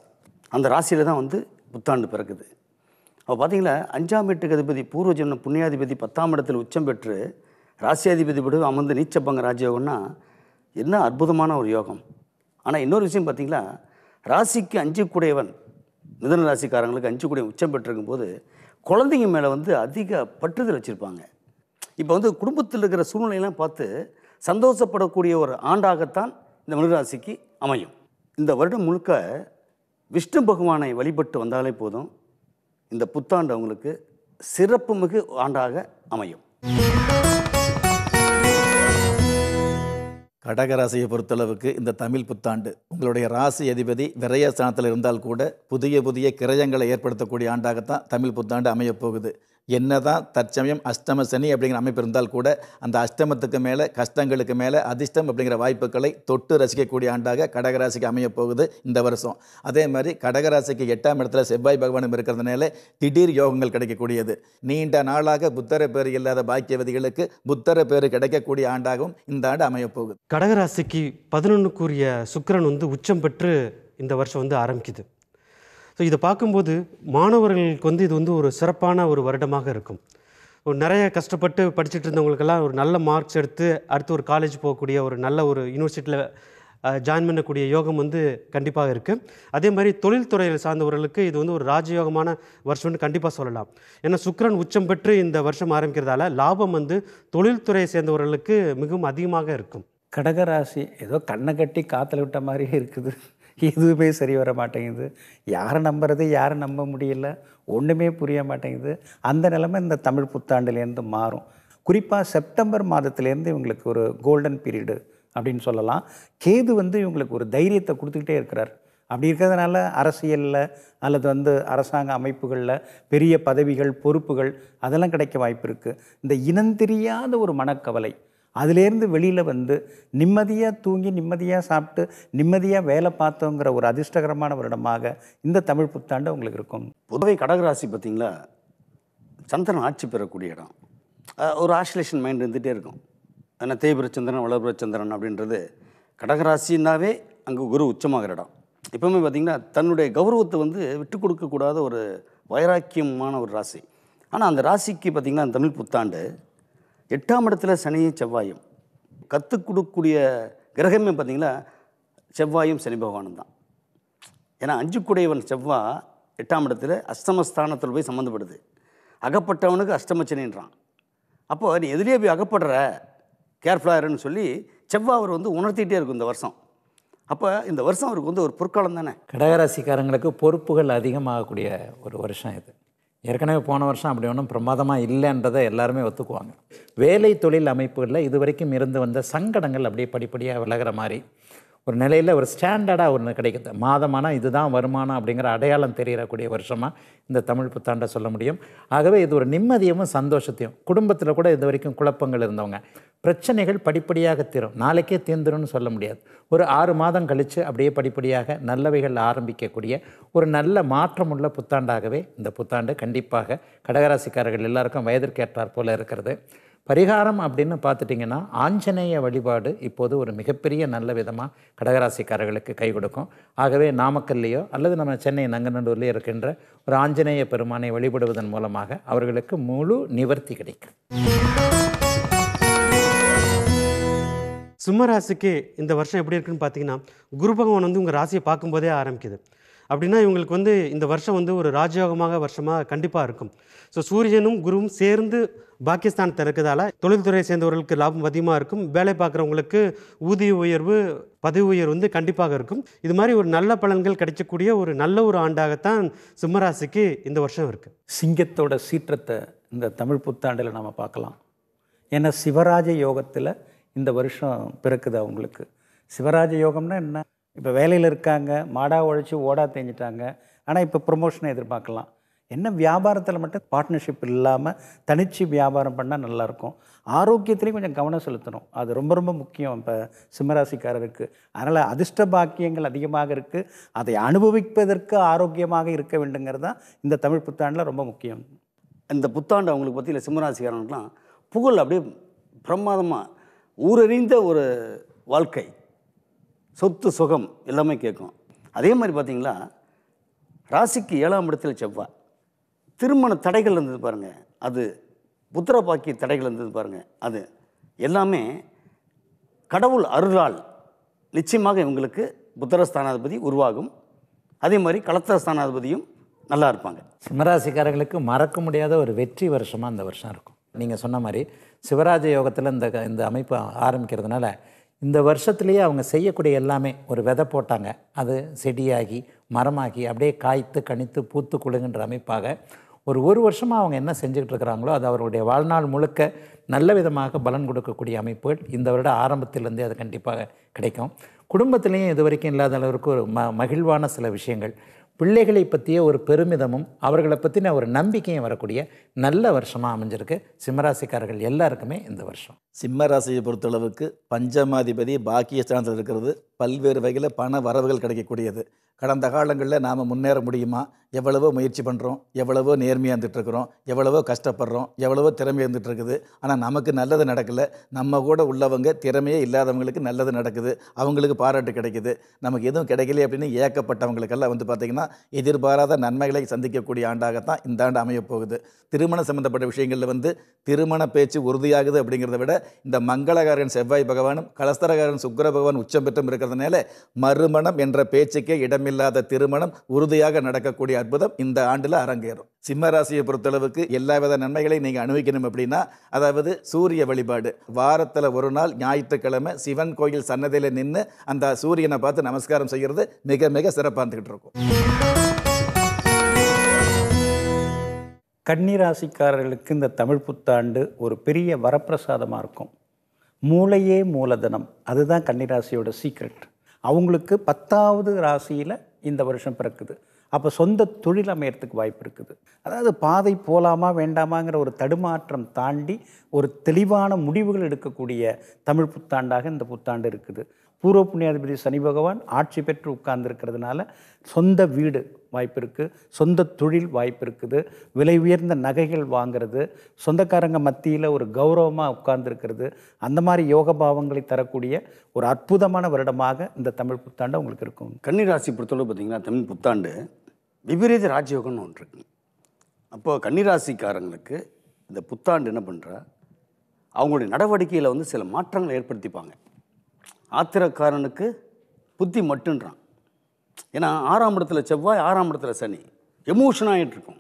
அந்த ராசியில் தான் வந்து புத்தாண்டு பிறக்குது அப்போ பார்த்தீங்களா அஞ்சாம் வீட்டுக்கு அதிபதி பூர்வஜன்ம புண்ணியாதிபதி பத்தாம் இடத்தில் உச்சம் பெற்று ராசியாதிபதி படி அமர்ந்து நீச்சப்பங்க ராஜயோகம்னா என்ன அற்புதமான ஒரு யோகம் ஆனால் இன்னொரு விஷயம் பார்த்திங்களா ராசிக்கு அஞ்சு கூடையவன் மிதன ராசிக்காரங்களுக்கு அஞ்சு கூடிய உச்சம் பெற்றிருக்கும் போது குழந்தைங்க மேலே வந்து அதிக பற்றுதல் வச்சுருப்பாங்க இப்போ வந்து குடும்பத்தில் இருக்கிற சூழ்நிலையெல்லாம் பார்த்து சந்தோஷப்படக்கூடிய ஒரு ஆண்டாகத்தான் இந்த மனுராசிக்கு அமையும் இந்த வருடம் முழுக்க விஷ்ணு பகவானை வழிபட்டு வந்தாலே போதும் இந்த புத்தாண்டு அவங்களுக்கு சிறப்பு மிகு ஆண்டாக அமையும் கடகராசியை பொறுத்தளவுக்கு இந்த தமிழ் புத்தாண்டு உங்களுடைய ராசி அதிபதி விரயஸ்தானத்தில் இருந்தால் கூட புதிய புதிய கிரயங்களை ஏற்படுத்தக்கூடிய ஆண்டாகத்தான் தமிழ் புத்தாண்டு அமையப்போகுது என்ன தான் தற்சமயம் அஷ்டம சனி அப்படிங்கிற அமைப்பு இருந்தால் கூட அந்த அஷ்டமத்துக்கு மேலே கஷ்டங்களுக்கு மேலே அதிர்ஷ்டம் அப்படிங்கிற வாய்ப்புகளை தொட்டு ரசிக்கக்கூடிய ஆண்டாக கடகராசிக்கு அமைய போகுது இந்த வருஷம் அதே மாதிரி கடகராசிக்கு எட்டாம் இடத்துல செவ்வாய் பகவானும் இருக்கிறதுனால திடீர் யோகங்கள் கிடைக்கக்கூடியது நீண்ட நாளாக புத்தர பேர் இல்லாத பாக்கியவதிகளுக்கு புத்தர பேர் கிடைக்கக்கூடிய ஆண்டாகவும் இந்த ஆண்டு அமைய போகுது கடகராசிக்கு பதினொன்றுக்குரிய சுக்கரன் வந்து உச்சம் பெற்று இந்த வருஷம் வந்து ஆரம்பிக்குது ஸோ இதை பார்க்கும்போது மாணவர்களுக்கு வந்து இது வந்து ஒரு சிறப்பான ஒரு வருடமாக இருக்கும் ஒரு நிறைய கஷ்டப்பட்டு படிச்சுட்டு இருந்தவங்களுக்கெல்லாம் ஒரு நல்ல மார்க்ஸ் எடுத்து அடுத்து ஒரு காலேஜ் போகக்கூடிய ஒரு நல்ல ஒரு யூனிவர்சிட்டியில் ஜாயின் பண்ணக்கூடிய யோகம் வந்து கண்டிப்பாக இருக்குது அதே மாதிரி தொழில்துறையில் சார்ந்தவர்களுக்கு இது வந்து ஒரு ராஜயோகமான வருஷம்னு கண்டிப்பாக சொல்லலாம் ஏன்னா சுக்கரன் உச்சம் பெற்று இந்த வருஷம் ஆரம்பிக்கிறதால லாபம் வந்து தொழில்துறையை சேர்ந்தவர்களுக்கு மிகவும் அதிகமாக இருக்கும் கடகராசி ஏதோ கண்ணை கட்டி காத்தில் விட்ட மாதிரியே இருக்குது எதுவுமே சரி வர மாட்டேங்குது யாரை நம்புறது யாரை நம்ப முடியல ஒன்றுமே புரிய மாட்டேங்குது அந்த நிலைமை இந்த தமிழ் புத்தாண்டுலேருந்து மாறும் குறிப்பாக செப்டம்பர் மாதத்துலேருந்து இவங்களுக்கு ஒரு கோல்டன் பீரியடு அப்படின்னு சொல்லலாம் கேது வந்து இவங்களுக்கு ஒரு தைரியத்தை கொடுத்துக்கிட்டே இருக்கிறார் அப்படி இருக்கிறதுனால அரசியலில் அல்லது வந்து அரசாங்க அமைப்புகளில் பெரிய பதவிகள் பொறுப்புகள் அதெல்லாம் கிடைக்க வாய்ப்பு இருக்குது இந்த இனந்தெரியாத ஒரு மனக்கவலை அதுலேருந்து வெளியில் வந்து நிம்மதியாக தூங்கி நிம்மதியாக சாப்பிட்டு நிம்மதியாக வேலை பார்த்தோங்கிற ஒரு அதிர்ஷ்டகரமான வருடமாக இந்த தமிழ் புத்தாண்டு உங்களுக்கு இருக்கும் பொதுவை கடகராசி பார்த்திங்களா சந்திரன் ஆட்சி பெறக்கூடிய இடம் ஒரு ஆசிலேஷன் மைண்ட் இருந்துகிட்டே இருக்கும் ஆனால் தேய்புர சந்திரன் வளர்புற சந்திரன் அப்படின்றது கடகராசின்னாவே அங்கே குரு உச்சமாகிற இடம் எப்போவுமே பார்த்திங்கன்னா தன்னுடைய கௌரவத்தை வந்து விட்டு கொடுக்கக்கூடாத ஒரு வைராக்கியமான ஒரு ராசி ஆனால் அந்த ராசிக்கு பார்த்திங்கன்னா அந்த தமிழ் புத்தாண்டு எட்டாம் இடத்துல சனியும் செவ்வாயும் கற்றுக் கொடுக்கக்கூடிய கிரகமே பார்த்திங்கன்னா செவ்வாயும் சனி பகவானும் தான் ஏன்னா அஞ்சு கூடையவன் செவ்வாய் எட்டாம் இடத்துல அஷ்டமஸ்தானத்தில் போய் சம்மந்தப்படுது அகப்பட்டவனுக்கு அஷ்டமச்சனின்றான் அப்போ நீ எதிரியே போய் அகப்படுற கேர்ஃபுல்லாக சொல்லி செவ்வாய் அவர் வந்து உணர்த்திக்கிட்டே இருக்கும் இந்த வருஷம் அப்போ இந்த வருஷம் அவருக்கு வந்து ஒரு பொற்காலம் தானே கடகராசிக்காரங்களுக்கு பொறுப்புகள் அதிகமாகக்கூடிய ஒரு வருஷம் இது ஏற்கனவே போன வருஷம் அப்படி ஒன்றும் பிரமாதமாக இல்லைன்றதை எல்லாருமே ஒத்துக்குவாங்க வேலை தொழில் அமைப்புகளில் இது வரைக்கும் இருந்து வந்த சங்கடங்கள் அப்படியே படிப்படியாக விலகிற மாதிரி ஒரு நிலையில் ஒரு ஸ்டாண்டர்டாக ஒன்று கிடைக்குது மாதமானா இதுதான் வருமானம் அப்படிங்கிற அடையாளம் தெரியக்கூடிய வருஷமாக இந்த தமிழ் புத்தாண்டை சொல்ல முடியும் ஆகவே இது ஒரு நிம்மதியும் சந்தோஷத்தையும் குடும்பத்தில் கூட இது வரைக்கும் குழப்பங்கள் இருந்தவங்க பிரச்சனைகள் படிப்படியாக தீரும் நாளைக்கே தீர்ந்துரும்னு சொல்ல முடியாது ஒரு ஆறு மாதம் கழித்து அப்படியே படிப்படியாக நல்லவைகள் ஆரம்பிக்கக்கூடிய ஒரு நல்ல மாற்றமுள்ள புத்தாண்டாகவே இந்த புத்தாண்டு கண்டிப்பாக கடகராசிக்காரர்கள் எல்லாருக்கும் வயதிற்கேற்றார் போல இருக்கிறது பரிகாரம் அப்படின்னு பார்த்துட்டிங்கன்னா ஆஞ்சநேய வழிபாடு இப்போது ஒரு மிகப்பெரிய நல்ல விதமாக கடகராசிக்காரர்களுக்கு கை கொடுக்கும் ஆகவே நாமக்கல்லையோ அல்லது நம்ம சென்னை நங்கநல்லூர்லேயோ இருக்கின்ற ஒரு ஆஞ்சநேய பெருமானை வழிபடுவதன் மூலமாக அவர்களுக்கு முழு நிவர்த்தி கிடைக்கும் சிம்மராசிக்கு இந்த வருஷம் எப்படி இருக்குன்னு பார்த்தீங்கன்னா குரு பகவான் வந்து உங்கள் ராசியை பார்க்கும்போதே ஆரம்பிக்குது அப்படின்னா இவங்களுக்கு வந்து இந்த வருஷம் வந்து ஒரு ராஜயோகமாக வருஷமாக கண்டிப்பாக இருக்கும் ஸோ சூரியனும் குருவும் சேர்ந்து பாகிஸ்தான் திறக்கிறதால தொழில்துறையை சேர்ந்தவர்களுக்கு லாபம் அதிகமாக இருக்கும் வேலை பார்க்குறவங்களுக்கு ஊதிய உயர்வு பதவி உயர்வு வந்து கண்டிப்பாக இருக்கும் இது மாதிரி ஒரு நல்ல பலன்கள் கிடைக்கக்கூடிய ஒரு நல்ல ஒரு ஆண்டாகத்தான் சிம்மராசிக்கு இந்த வருஷம் இருக்குது சிங்கத்தோட சீற்றத்தை இந்த தமிழ் புத்தாண்டில் நாம் பார்க்கலாம் ஏன்னா சிவராஜ யோகத்தில் இந்த வருஷம் பிறக்குது அவங்களுக்கு சிவராஜ யோகம்னா என்ன இப்போ வேலையில் இருக்காங்க மாடா உழைச்சி ஓடா தேஞ்சிட்டாங்க ஆனால் இப்போ ப்ரொமோஷனை எதிர்பார்க்கலாம் என்ன வியாபாரத்தில் மட்டும் பார்ட்னர்ஷிப் இல்லாமல் தனிச்சு வியாபாரம் பண்ணால் நல்லாயிருக்கும் ஆரோக்கியத்துலேயும் கொஞ்சம் கவனம் செலுத்தணும் அது ரொம்ப ரொம்ப முக்கியம் இப்போ சிம்மராசிக்காரருக்கு அதனால் அதிர்ஷ்ட பாக்கியங்கள் அதிகமாக இருக்குது அதை அனுபவிப்பதற்கு ஆரோக்கியமாக இருக்க வேண்டுங்கிறது தான் இந்த தமிழ் புத்தாண்டில் ரொம்ப முக்கியம் இந்த புத்தாண்டு அவங்களுக்கு பற்றி இல்லை சிம்மராசிக்காரங்களுக்குலாம் புகழ் அப்படியே பிரமாதமாக ஊரறிந்த ஒரு வாழ்க்கை சொத்து சுகம் எல்லாமே கேட்கும் அதே மாதிரி பார்த்திங்களா ராசிக்கு ஏழாம் இடத்தில் செவ்வாய் திருமண தடைகள் இருந்தது பாருங்கள் அது புத்திர பாக்கிய தடைகள் இருந்தது பாருங்கள் அது எல்லாமே கடவுள் அருளால் நிச்சயமாக இவங்களுக்கு புத்திரஸ்தானாதிபதி உருவாகும் அதே மாதிரி ஸ்தானாதிபதியும் நல்லா இருப்பாங்க சிம்மராசிக்காரர்களுக்கு மறக்க முடியாத ஒரு வெற்றி வருஷமாக அந்த வருஷம் இருக்கும் நீங்கள் சொன்ன மாதிரி சிவராஜ யோகத்தில் இந்த இந்த அமைப்பு ஆரம்பிக்கிறதுனால இந்த வருஷத்துலேயே அவங்க செய்யக்கூடிய எல்லாமே ஒரு விதை போட்டாங்க அது செடியாகி மரமாகி அப்படியே காய்த்து கணித்து பூத்து குழுங்குன்ற அமைப்பாக ஒரு ஒரு வருஷமாக அவங்க என்ன செஞ்சுக்கிட்டு இருக்கிறாங்களோ அது அவருடைய வாழ்நாள் முழுக்க நல்ல விதமாக பலன் கொடுக்கக்கூடிய அமைப்புகள் இந்த வருட ஆரம்பத்திலேருந்தே அது கண்டிப்பாக கிடைக்கும் குடும்பத்திலையும் இது வரைக்கும் இல்லாத அளவிற்கு ஒரு ம மகிழ்வான சில விஷயங்கள் பிள்ளைகளை பற்றிய ஒரு பெருமிதமும் அவர்களை பற்றின ஒரு நம்பிக்கையும் வரக்கூடிய நல்ல வருஷமாக அமைஞ்சிருக்கு சிம்மராசிக்காரர்கள் எல்லாருக்குமே இந்த வருஷம் சிம்மராசியை பொறுத்தளவுக்கு பஞ்சமாதிபதி பாக்கிய ஸ்தானத்தில் இருக்கிறது பல்வேறு வகையில் பண வரவுகள் கிடைக்கக்கூடியது கடந்த காலங்களில் நாம் முன்னேற முடியுமா எவ்வளவோ முயற்சி பண்ணுறோம் எவ்வளவோ நேர்மையாக இருந்துகிட்ருக்குறோம் எவ்வளவோ கஷ்டப்படுறோம் எவ்வளவோ திறமை இருந்துகிட்ருக்குது ஆனால் நமக்கு நல்லது நடக்கலை நம்ம கூட உள்ளவங்க திறமையே இல்லாதவங்களுக்கு நல்லது நடக்குது அவங்களுக்கு பாராட்டு கிடைக்குது நமக்கு எதுவும் கிடைக்கல அப்படின்னு ஏக்கப்பட்டவங்களுக்கெல்லாம் வந்து பார்த்திங்கன்னா எதிர்பாராத நன்மைகளை சந்திக்கக்கூடிய ஆண்டாகத்தான் இந்த ஆண்டு அமையப்போகுது திருமணம் சம்மந்தப்பட்ட விஷயங்களில் வந்து திருமண பேச்சு உறுதியாகுது அப்படிங்கிறத விட இந்த மங்களகாரன் செவ்வாய் பகவானும் கலஸ்தரகாரன் சுக்கர பகவான் உச்சம் பெற்றும் இருக்கிறதுனால மறுமணம் என்ற பேச்சுக்கே இடமில்லாத திருமணம் உறுதியாக நடக்கக்கூடிய அற்புதம் இந்த ஆண்டில் அரங்கேறும் சிம்ம ராசியை பொறுத்தளவுக்கு எல்லா வித நன்மைகளையும் நீங்கள் அனுபவிக்கணும் அப்படின்னா அதாவது சூரிய வழிபாடு வாரத்தில் ஒரு நாள் ஞாயிற்றுக்கிழமை சிவன் கோயில் சன்னதியில் நின்று அந்த சூரியனை பார்த்து நமஸ்காரம் செய்கிறது மிக மிக சிறப்பாக இருந்துக்கிட்டு இருக்கும் கன்னிராசிக்காரர்களுக்கு இந்த தமிழ் புத்தாண்டு ஒரு பெரிய வரப்பிரசாதமாக இருக்கும் மூளையே மூலதனம் அதுதான் கன்னிராசியோட சீக்ரெட் அவங்களுக்கு பத்தாவது ராசியில் இந்த வருஷம் பிறக்குது அப்போ சொந்த தொழில் அமையறதுக்கு வாய்ப்பு இருக்குது அதாவது பாதை போகலாமா வேண்டாமாங்கிற ஒரு தடுமாற்றம் தாண்டி ஒரு தெளிவான முடிவுகள் எடுக்கக்கூடிய தமிழ் புத்தாண்டாக இந்த புத்தாண்டு இருக்குது பூர்வ புண்ணியாதிபதி சனி பகவான் ஆட்சி பெற்று உட்கார்ந்துருக்கிறதுனால சொந்த வீடு வாய்ப்பு இருக்குது சொந்த தொழில் வாய்ப்பு இருக்குது விலை உயர்ந்த நகைகள் வாங்கிறது சொந்தக்காரங்க மத்தியில் ஒரு கௌரவமாக உட்கார்ந்துருக்கிறது அந்த மாதிரி யோக பாவங்களை தரக்கூடிய ஒரு அற்புதமான வருடமாக இந்த தமிழ் புத்தாண்டு உங்களுக்கு இருக்கும் கன்னிராசி பொறுத்தளவு பார்த்திங்கன்னா தமிழ் புத்தாண்டு விபரீத ராஜயோகம்னு ஒன்று இருக்குங்க அப்போது கன்னிராசிக்காரங்களுக்கு இந்த புத்தாண்டு என்ன பண்ணுறா அவங்களுடைய நடவடிக்கையில் வந்து சில மாற்றங்களை ஏற்படுத்திப்பாங்க ஆத்திரக்காரனுக்கு புத்தி மட்டுன்றான் ஏன்னா ஆறாம் இடத்துல செவ்வாய் ஆறாம் இடத்துல சனி எமோஷன் ஆகிட்டுருக்கும்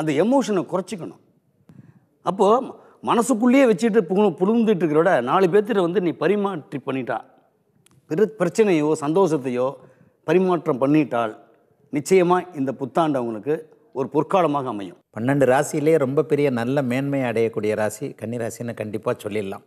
அந்த எமோஷனை குறைச்சிக்கணும் அப்போது மனசுக்குள்ளேயே வச்சுட்டு புகு புழுந்துட்டுருக்கிற விட நாலு பேர்த்திட்ட வந்து நீ பரிமாற்றி பண்ணிட்டா பெரு பிரச்சனையோ சந்தோஷத்தையோ பரிமாற்றம் பண்ணிட்டால் நிச்சயமாக இந்த புத்தாண்டு அவங்களுக்கு ஒரு பொற்காலமாக அமையும் பன்னெண்டு ராசியிலே ரொம்ப பெரிய நல்ல மேன்மை அடையக்கூடிய ராசி கன்னிராசின்னு கண்டிப்பாக சொல்லிடலாம்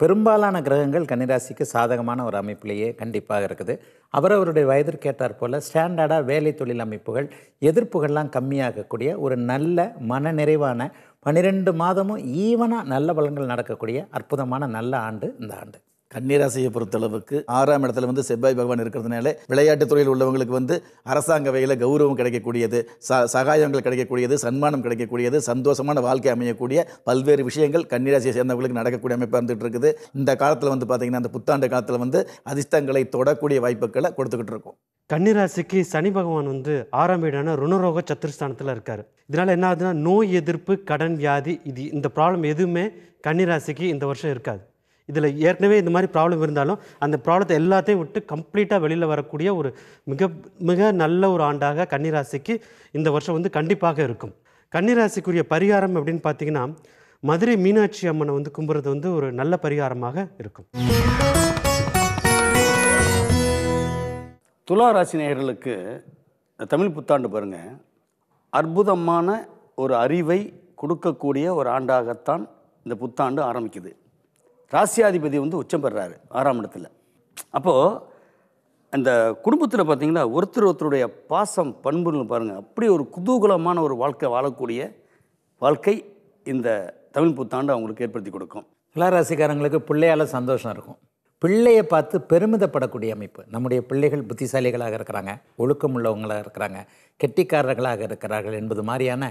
பெரும்பாலான கிரகங்கள் கன்னிராசிக்கு சாதகமான ஒரு அமைப்பிலேயே கண்டிப்பாக இருக்குது அவரவருடைய வயதிற்கேற்றார் போல் ஸ்டாண்டர்டாக வேலை தொழில் அமைப்புகள் எதிர்ப்புகள்லாம் கம்மியாகக்கூடிய ஒரு நல்ல மனநிறைவான பன்னிரெண்டு மாதமும் ஈவனாக நல்ல பலன்கள் நடக்கக்கூடிய அற்புதமான நல்ல ஆண்டு இந்த ஆண்டு கன்னிராசியை பொறுத்தளவுக்கு ஆறாம் இடத்துல வந்து செவ்வாய் பகவான் இருக்கிறதுனால விளையாட்டுத் துறையில் உள்ளவங்களுக்கு வந்து அரசாங்க வகையில் கௌரவம் கிடைக்கக்கூடியது ச சகாயங்கள் கிடைக்கக்கூடியது சன்மானம் கிடைக்கக்கூடியது சந்தோஷமான வாழ்க்கை அமையக்கூடிய பல்வேறு விஷயங்கள் கன்னிராசியை சேர்ந்தவங்களுக்கு நடக்கக்கூடிய அமைப்பாக இருந்துகிட்டு இருக்குது இந்த காலத்தில் வந்து பார்த்திங்கன்னா அந்த புத்தாண்டு காலத்தில் வந்து அதிர்ஷ்டங்களை தொடக்கூடிய வாய்ப்புகளை கொடுத்துக்கிட்டு இருக்கும் கன்னிராசிக்கு சனி பகவான் வந்து ஆறாம் வீடான ருணரோக சத்துருஸ்தானத்தில் இருக்கார் இதனால் என்ன ஆகுதுன்னா நோய் எதிர்ப்பு கடன் வியாதி இது இந்த ப்ராப்ளம் எதுவுமே கன்னிராசிக்கு இந்த வருஷம் இருக்காது இதில் ஏற்கனவே இந்த மாதிரி ப்ராப்ளம் இருந்தாலும் அந்த ப்ராப்ளத்தை எல்லாத்தையும் விட்டு கம்ப்ளீட்டாக வெளியில் வரக்கூடிய ஒரு மிக மிக நல்ல ஒரு ஆண்டாக கன்னிராசிக்கு இந்த வருஷம் வந்து கண்டிப்பாக இருக்கும் கன்னிராசிக்குரிய பரிகாரம் அப்படின்னு பார்த்தீங்கன்னா மதுரை மீனாட்சி அம்மனை வந்து கும்புறது வந்து ஒரு நல்ல பரிகாரமாக இருக்கும் துலா ராசி நேயர்களுக்கு தமிழ் புத்தாண்டு பாருங்கள் அற்புதமான ஒரு அறிவை கொடுக்கக்கூடிய ஒரு ஆண்டாகத்தான் இந்த புத்தாண்டு ஆரம்பிக்குது ராசியாதிபதி வந்து உச்சம் பெறாரு ஆறாம் இடத்துல அப்போது அந்த குடும்பத்தில் பார்த்திங்கன்னா ஒருத்தர் ஒருத்தருடைய பாசம் பண்புன்னு பாருங்கள் அப்படி ஒரு குதூகலமான ஒரு வாழ்க்கை வாழக்கூடிய வாழ்க்கை இந்த தமிழ் புத்தாண்டு அவங்களுக்கு ஏற்படுத்தி கொடுக்கும் ராசிக்காரங்களுக்கு பிள்ளையால் சந்தோஷம் இருக்கும் பிள்ளையை பார்த்து பெருமிதப்படக்கூடிய அமைப்பு நம்முடைய பிள்ளைகள் புத்திசாலிகளாக இருக்கிறாங்க ஒழுக்கம் உள்ளவங்களாக இருக்கிறாங்க கெட்டிக்காரர்களாக இருக்கிறார்கள் என்பது மாதிரியான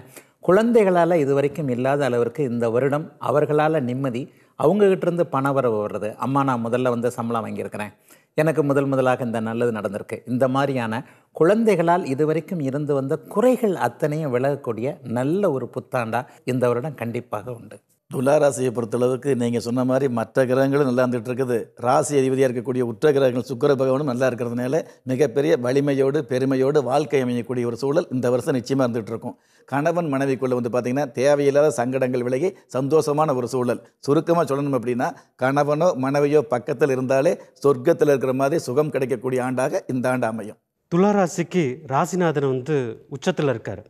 குழந்தைகளால் இதுவரைக்கும் இல்லாத அளவிற்கு இந்த வருடம் அவர்களால் நிம்மதி அவங்ககிட்ட இருந்து பண வரவு வர்றது அம்மா நான் முதல்ல வந்து சம்பளம் வாங்கியிருக்கிறேன் எனக்கு முதல் முதலாக இந்த நல்லது நடந்திருக்கு இந்த மாதிரியான குழந்தைகளால் இதுவரைக்கும் இருந்து வந்த குறைகள் அத்தனையும் விலகக்கூடிய நல்ல ஒரு புத்தாண்டாக இந்த வருடம் கண்டிப்பாக உண்டு துலாராசியை பொறுத்தளவுக்கு நீங்கள் சொன்ன மாதிரி மற்ற கிரகங்களும் நல்லா இருந்துகிட்டு இருக்குது ராசி அதிபதியாக இருக்கக்கூடிய உற்ற கிரகங்கள் சுக்கர பகவானும் நல்லா இருக்கிறதுனால மிகப்பெரிய வலிமையோடு பெருமையோடு வாழ்க்கை அமையக்கூடிய ஒரு சூழல் இந்த வருஷம் நிச்சயமாக இருந்துகிட்டு இருக்கும் கணவன் மனைவிக்குள்ளே வந்து பார்த்திங்கன்னா தேவையில்லாத சங்கடங்கள் விலகி சந்தோஷமான ஒரு சூழல் சுருக்கமாக சொல்லணும் அப்படின்னா கணவனோ மனைவியோ பக்கத்தில் இருந்தாலே சொர்க்கத்தில் இருக்கிற மாதிரி சுகம் கிடைக்கக்கூடிய ஆண்டாக இந்த ஆண்டு அமையும் துளாராசிக்கு ராசிநாதன் வந்து உச்சத்தில் இருக்கார்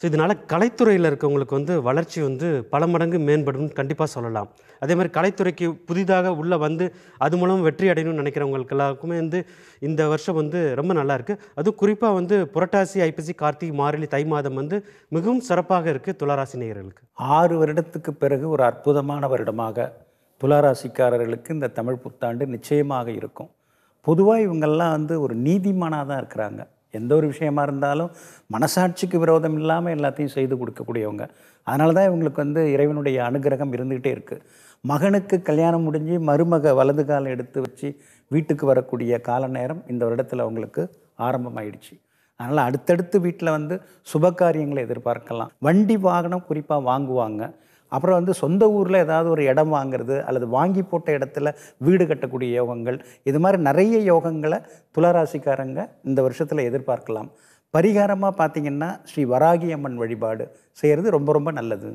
ஸோ இதனால் கலைத்துறையில் இருக்கவங்களுக்கு வந்து வளர்ச்சி வந்து பல மடங்கு மேம்படும் கண்டிப்பாக சொல்லலாம் அதே மாதிரி கலைத்துறைக்கு புதிதாக உள்ளே வந்து அது மூலம் வெற்றி அடையணும்னு நினைக்கிறவங்களுக்கு எல்லாருக்குமே வந்து இந்த வருஷம் வந்து ரொம்ப நல்லா இருக்குது அதுவும் குறிப்பாக வந்து புரட்டாசி ஐப்பசி கார்த்திகை மாரிலி தை மாதம் வந்து மிகவும் சிறப்பாக இருக்குது துளாராசி நேயர்களுக்கு ஆறு வருடத்துக்கு பிறகு ஒரு அற்புதமான வருடமாக துளாராசிக்காரர்களுக்கு இந்த தமிழ் புத்தாண்டு நிச்சயமாக இருக்கும் பொதுவாக இவங்கெல்லாம் வந்து ஒரு நீதிமானாக தான் இருக்கிறாங்க எந்த ஒரு விஷயமா இருந்தாலும் மனசாட்சிக்கு விரோதம் இல்லாமல் எல்லாத்தையும் செய்து கொடுக்கக்கூடியவங்க அதனால தான் இவங்களுக்கு வந்து இறைவனுடைய அனுகிரகம் இருந்துக்கிட்டே இருக்குது மகனுக்கு கல்யாணம் முடிஞ்சு மருமக வலது காலம் எடுத்து வச்சு வீட்டுக்கு வரக்கூடிய கால நேரம் இந்த வருடத்தில் அவங்களுக்கு ஆரம்பமாயிடுச்சு அதனால் அடுத்தடுத்து வீட்டில் வந்து சுபகாரியங்களை எதிர்பார்க்கலாம் வண்டி வாகனம் குறிப்பாக வாங்குவாங்க அப்புறம் வந்து சொந்த ஊரில் ஏதாவது ஒரு இடம் வாங்கிறது அல்லது வாங்கி போட்ட இடத்துல வீடு கட்டக்கூடிய யோகங்கள் இது மாதிரி நிறைய யோகங்களை துளராசிக்காரங்க இந்த வருஷத்தில் எதிர்பார்க்கலாம் பரிகாரமாக பார்த்தீங்கன்னா ஸ்ரீ வராகி அம்மன் வழிபாடு செய்கிறது ரொம்ப ரொம்ப நல்லது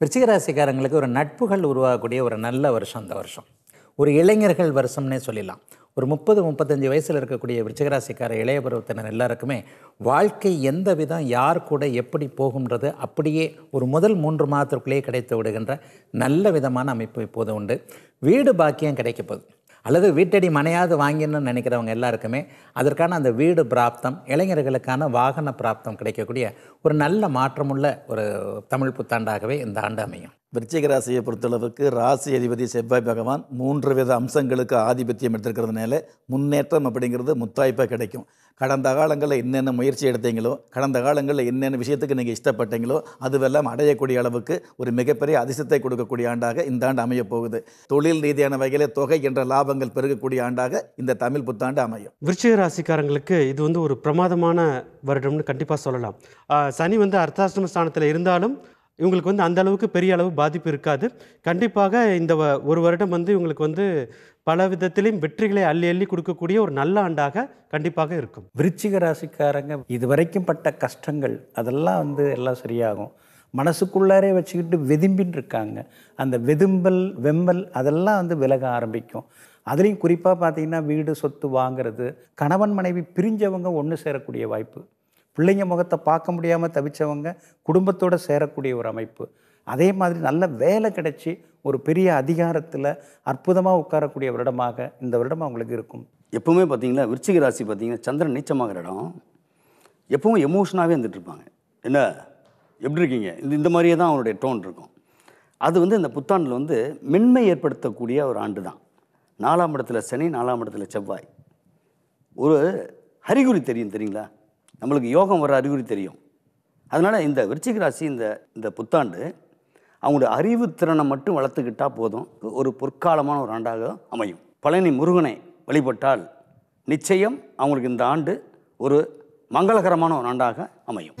விருச்சிகராசிக்காரங்களுக்கு ஒரு நட்புகள் உருவாகக்கூடிய ஒரு நல்ல வருஷம் இந்த வருஷம் ஒரு இளைஞர்கள் வருஷம்னே சொல்லிடலாம் ஒரு முப்பது முப்பத்தஞ்சு வயசில் இருக்கக்கூடிய விருச்சகராசிக்கார இளைய பருவத்தினர் எல்லாருக்குமே வாழ்க்கை எந்த விதம் யார் கூட எப்படி போகுன்றது அப்படியே ஒரு முதல் மூன்று மாதத்திற்குள்ளேயே கிடைத்து விடுகின்ற நல்ல விதமான அமைப்பு இப்போது உண்டு வீடு பாக்கியம் கிடைக்க போகுது அல்லது வீட்டடி மனையாவது வாங்கினு நினைக்கிறவங்க எல்லாருக்குமே அதற்கான அந்த வீடு பிராப்தம் இளைஞர்களுக்கான வாகன பிராப்தம் கிடைக்கக்கூடிய ஒரு நல்ல மாற்றமுள்ள ஒரு தமிழ் புத்தாண்டாகவே இந்த ஆண்டு அமையும் விருச்சிக ராசியை பொறுத்தளவுக்கு ராசி அதிபதி செவ்வாய் பகவான் மூன்று வித அம்சங்களுக்கு ஆதிபத்தியம் எடுத்திருக்கிறதுனால முன்னேற்றம் அப்படிங்கிறது முத்தாய்ப்பாக கிடைக்கும் கடந்த காலங்களில் என்னென்ன முயற்சி எடுத்தீங்களோ கடந்த காலங்களில் என்னென்ன விஷயத்துக்கு நீங்கள் இஷ்டப்பட்டீங்களோ அதுவெல்லாம் அடையக்கூடிய அளவுக்கு ஒரு மிகப்பெரிய அதிசயத்தை கொடுக்கக்கூடிய ஆண்டாக இந்த ஆண்டு அமையப் போகுது தொழில் ரீதியான வகையில் தொகை என்ற லாபங்கள் பெருகக்கூடிய ஆண்டாக இந்த தமிழ் புத்தாண்டு அமையும் விருச்சிக ராசிக்காரங்களுக்கு இது வந்து ஒரு பிரமாதமான வருடம்னு கண்டிப்பாக சொல்லலாம் சனி வந்து அர்த்தாஷ்டம ஸ்தானத்தில் இருந்தாலும் இவங்களுக்கு வந்து அந்த அளவுக்கு பெரிய அளவு பாதிப்பு இருக்காது கண்டிப்பாக இந்த ஒரு வருடம் வந்து இவங்களுக்கு வந்து பல விதத்திலையும் வெற்றிகளை அள்ளி அள்ளி கொடுக்கக்கூடிய ஒரு நல்ல ஆண்டாக கண்டிப்பாக இருக்கும் விருச்சிக ராசிக்காரங்க இது வரைக்கும் பட்ட கஷ்டங்கள் அதெல்லாம் வந்து எல்லாம் சரியாகும் மனசுக்குள்ளாரே வச்சுக்கிட்டு வெதும்பின் இருக்காங்க அந்த வெதும்பல் வெம்பல் அதெல்லாம் வந்து விலக ஆரம்பிக்கும் அதுலேயும் குறிப்பாக பார்த்திங்கன்னா வீடு சொத்து வாங்கிறது கணவன் மனைவி பிரிஞ்சவங்க ஒன்று சேரக்கூடிய வாய்ப்பு பிள்ளைங்க முகத்தை பார்க்க முடியாமல் தவிச்சவங்க குடும்பத்தோடு சேரக்கூடிய ஒரு அமைப்பு அதே மாதிரி நல்ல வேலை கிடைச்சி ஒரு பெரிய அதிகாரத்தில் அற்புதமாக உட்காரக்கூடிய வருடமாக இந்த வருடம் அவங்களுக்கு இருக்கும் எப்பவுமே பார்த்தீங்களா விருச்சிக ராசி பார்த்தீங்கன்னா சந்திரன் நீச்சமாகிற இடம் எப்பவும் எமோஷனாகவே இருந்துட்டு இருப்பாங்க என்ன எப்படி இருக்கீங்க இந்த இந்த மாதிரியே தான் அவனுடைய டோன் இருக்கும் அது வந்து இந்த புத்தாண்டில் வந்து மென்மை ஏற்படுத்தக்கூடிய ஒரு ஆண்டு தான் நாலாம் இடத்துல சனி நாலாம் இடத்துல செவ்வாய் ஒரு அறிகுறி தெரியும் தெரியுங்களா நம்மளுக்கு யோகம் வர அறிகுறி தெரியும் அதனால் இந்த விருச்சிக ராசி இந்த இந்த புத்தாண்டு அவங்களுடைய அறிவு திறனை மட்டும் வளர்த்துக்கிட்டால் போதும் ஒரு பொற்காலமான ஒரு ஆண்டாக அமையும் பழனி முருகனை வழிபட்டால் நிச்சயம் அவங்களுக்கு இந்த ஆண்டு ஒரு மங்களகரமான ஒரு ஆண்டாக அமையும்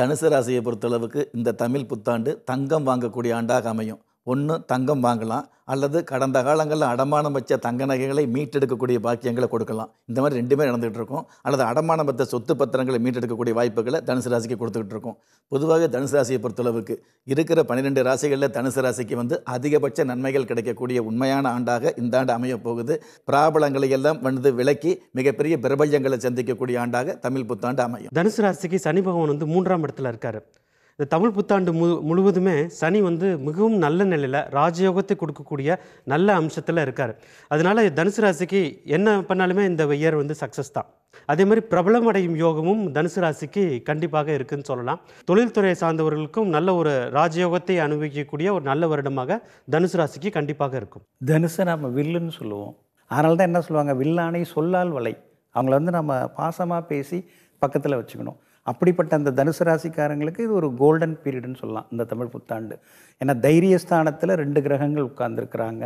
தனுசு ராசியை பொறுத்தளவுக்கு இந்த தமிழ் புத்தாண்டு தங்கம் வாங்கக்கூடிய ஆண்டாக அமையும் ஒன்று தங்கம் வாங்கலாம் அல்லது கடந்த காலங்களில் அடமானம் வச்ச தங்க நகைகளை மீட்டெடுக்கக்கூடிய பாக்கியங்களை கொடுக்கலாம் இந்த மாதிரி ரெண்டுமே நடந்துகிட்டு இருக்கும் அல்லது அடமானம் வச்ச சொத்து பத்திரங்களை மீட்டெடுக்கக்கூடிய வாய்ப்புகளை தனுசு ராசிக்கு கொடுத்துக்கிட்டு இருக்கோம் பொதுவாக தனுசு ராசியை பொறுத்தளவுக்கு இருக்கிற பன்னிரெண்டு ராசிகளில் தனுசு ராசிக்கு வந்து அதிகபட்ச நன்மைகள் கிடைக்கக்கூடிய உண்மையான ஆண்டாக இந்த ஆண்டு அமையப் போகுது பிராபலங்களை எல்லாம் வந்து விலக்கி மிகப்பெரிய பிரபல்யங்களை சந்திக்கக்கூடிய ஆண்டாக தமிழ் புத்தாண்டு அமையும் தனுசு ராசிக்கு சனி பகவான் வந்து மூன்றாம் இடத்துல இருக்காரு இந்த தமிழ் புத்தாண்டு மு முழுவதுமே சனி வந்து மிகவும் நல்ல நிலையில் ராஜயோகத்தை கொடுக்கக்கூடிய நல்ல அம்சத்தில் இருக்கார் அதனால் தனுசு ராசிக்கு என்ன பண்ணாலுமே இந்த இயர் வந்து சக்ஸஸ் தான் அதே மாதிரி பிரபலம் அடையும் யோகமும் தனுசு ராசிக்கு கண்டிப்பாக இருக்குன்னு சொல்லலாம் தொழில்துறை சார்ந்தவர்களுக்கும் நல்ல ஒரு ராஜயோகத்தை அனுபவிக்கக்கூடிய ஒரு நல்ல வருடமாக தனுசு ராசிக்கு கண்டிப்பாக இருக்கும் தனுசை நம்ம வில்லுன்னு சொல்லுவோம் அதனால தான் என்ன சொல்லுவாங்க வில்லானை சொல்லால் வலை அவங்கள வந்து நம்ம பாசமாக பேசி பக்கத்தில் வச்சுக்கணும் அப்படிப்பட்ட அந்த தனுசு ராசிக்காரங்களுக்கு இது ஒரு கோல்டன் பீரியடுன்னு சொல்லலாம் இந்த தமிழ் புத்தாண்டு ஏன்னா தைரியஸ்தானத்தில் ரெண்டு கிரகங்கள் உட்கார்ந்துருக்குறாங்க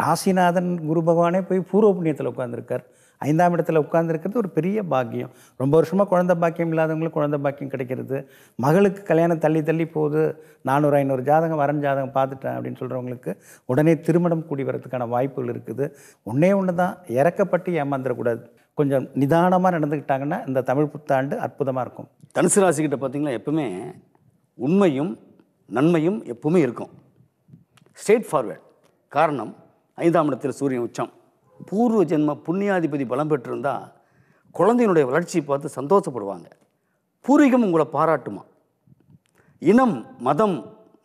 ராசிநாதன் குரு பகவானே போய் பூர்வ புண்ணியத்தில் உட்காந்துருக்கார் ஐந்தாம் இடத்துல உட்காந்துருக்கிறது ஒரு பெரிய பாக்கியம் ரொம்ப வருஷமாக குழந்த பாக்கியம் இல்லாதவங்களுக்கு குழந்த பாக்கியம் கிடைக்கிறது மகளுக்கு கல்யாணம் தள்ளி தள்ளி போகுது நானூறு ஐநூறு ஜாதகம் வரன் ஜாதகம் பார்த்துட்டேன் அப்படின்னு சொல்கிறவங்களுக்கு உடனே திருமணம் கூடி வரதுக்கான வாய்ப்புகள் இருக்குது ஒன்றே ஒன்று தான் இறக்கப்பட்டு ஏமாந்துடக்கூடாது கொஞ்சம் நிதானமாக நடந்துக்கிட்டாங்கன்னா இந்த தமிழ் புத்தாண்டு அற்புதமாக இருக்கும் தனுசு ராசிக்கிட்ட பார்த்திங்கன்னா எப்பவுமே உண்மையும் நன்மையும் எப்பவுமே இருக்கும் ஸ்ட்ரெயிட் ஃபார்வேர்ட் காரணம் ஐந்தாம் இடத்தில் சூரியன் உச்சம் பூர்வ ஜென்ம புண்ணியாதிபதி பலம் பெற்றிருந்தால் குழந்தையினுடைய வளர்ச்சியை பார்த்து சந்தோஷப்படுவாங்க பூர்வீகம் உங்களை பாராட்டுமா இனம் மதம்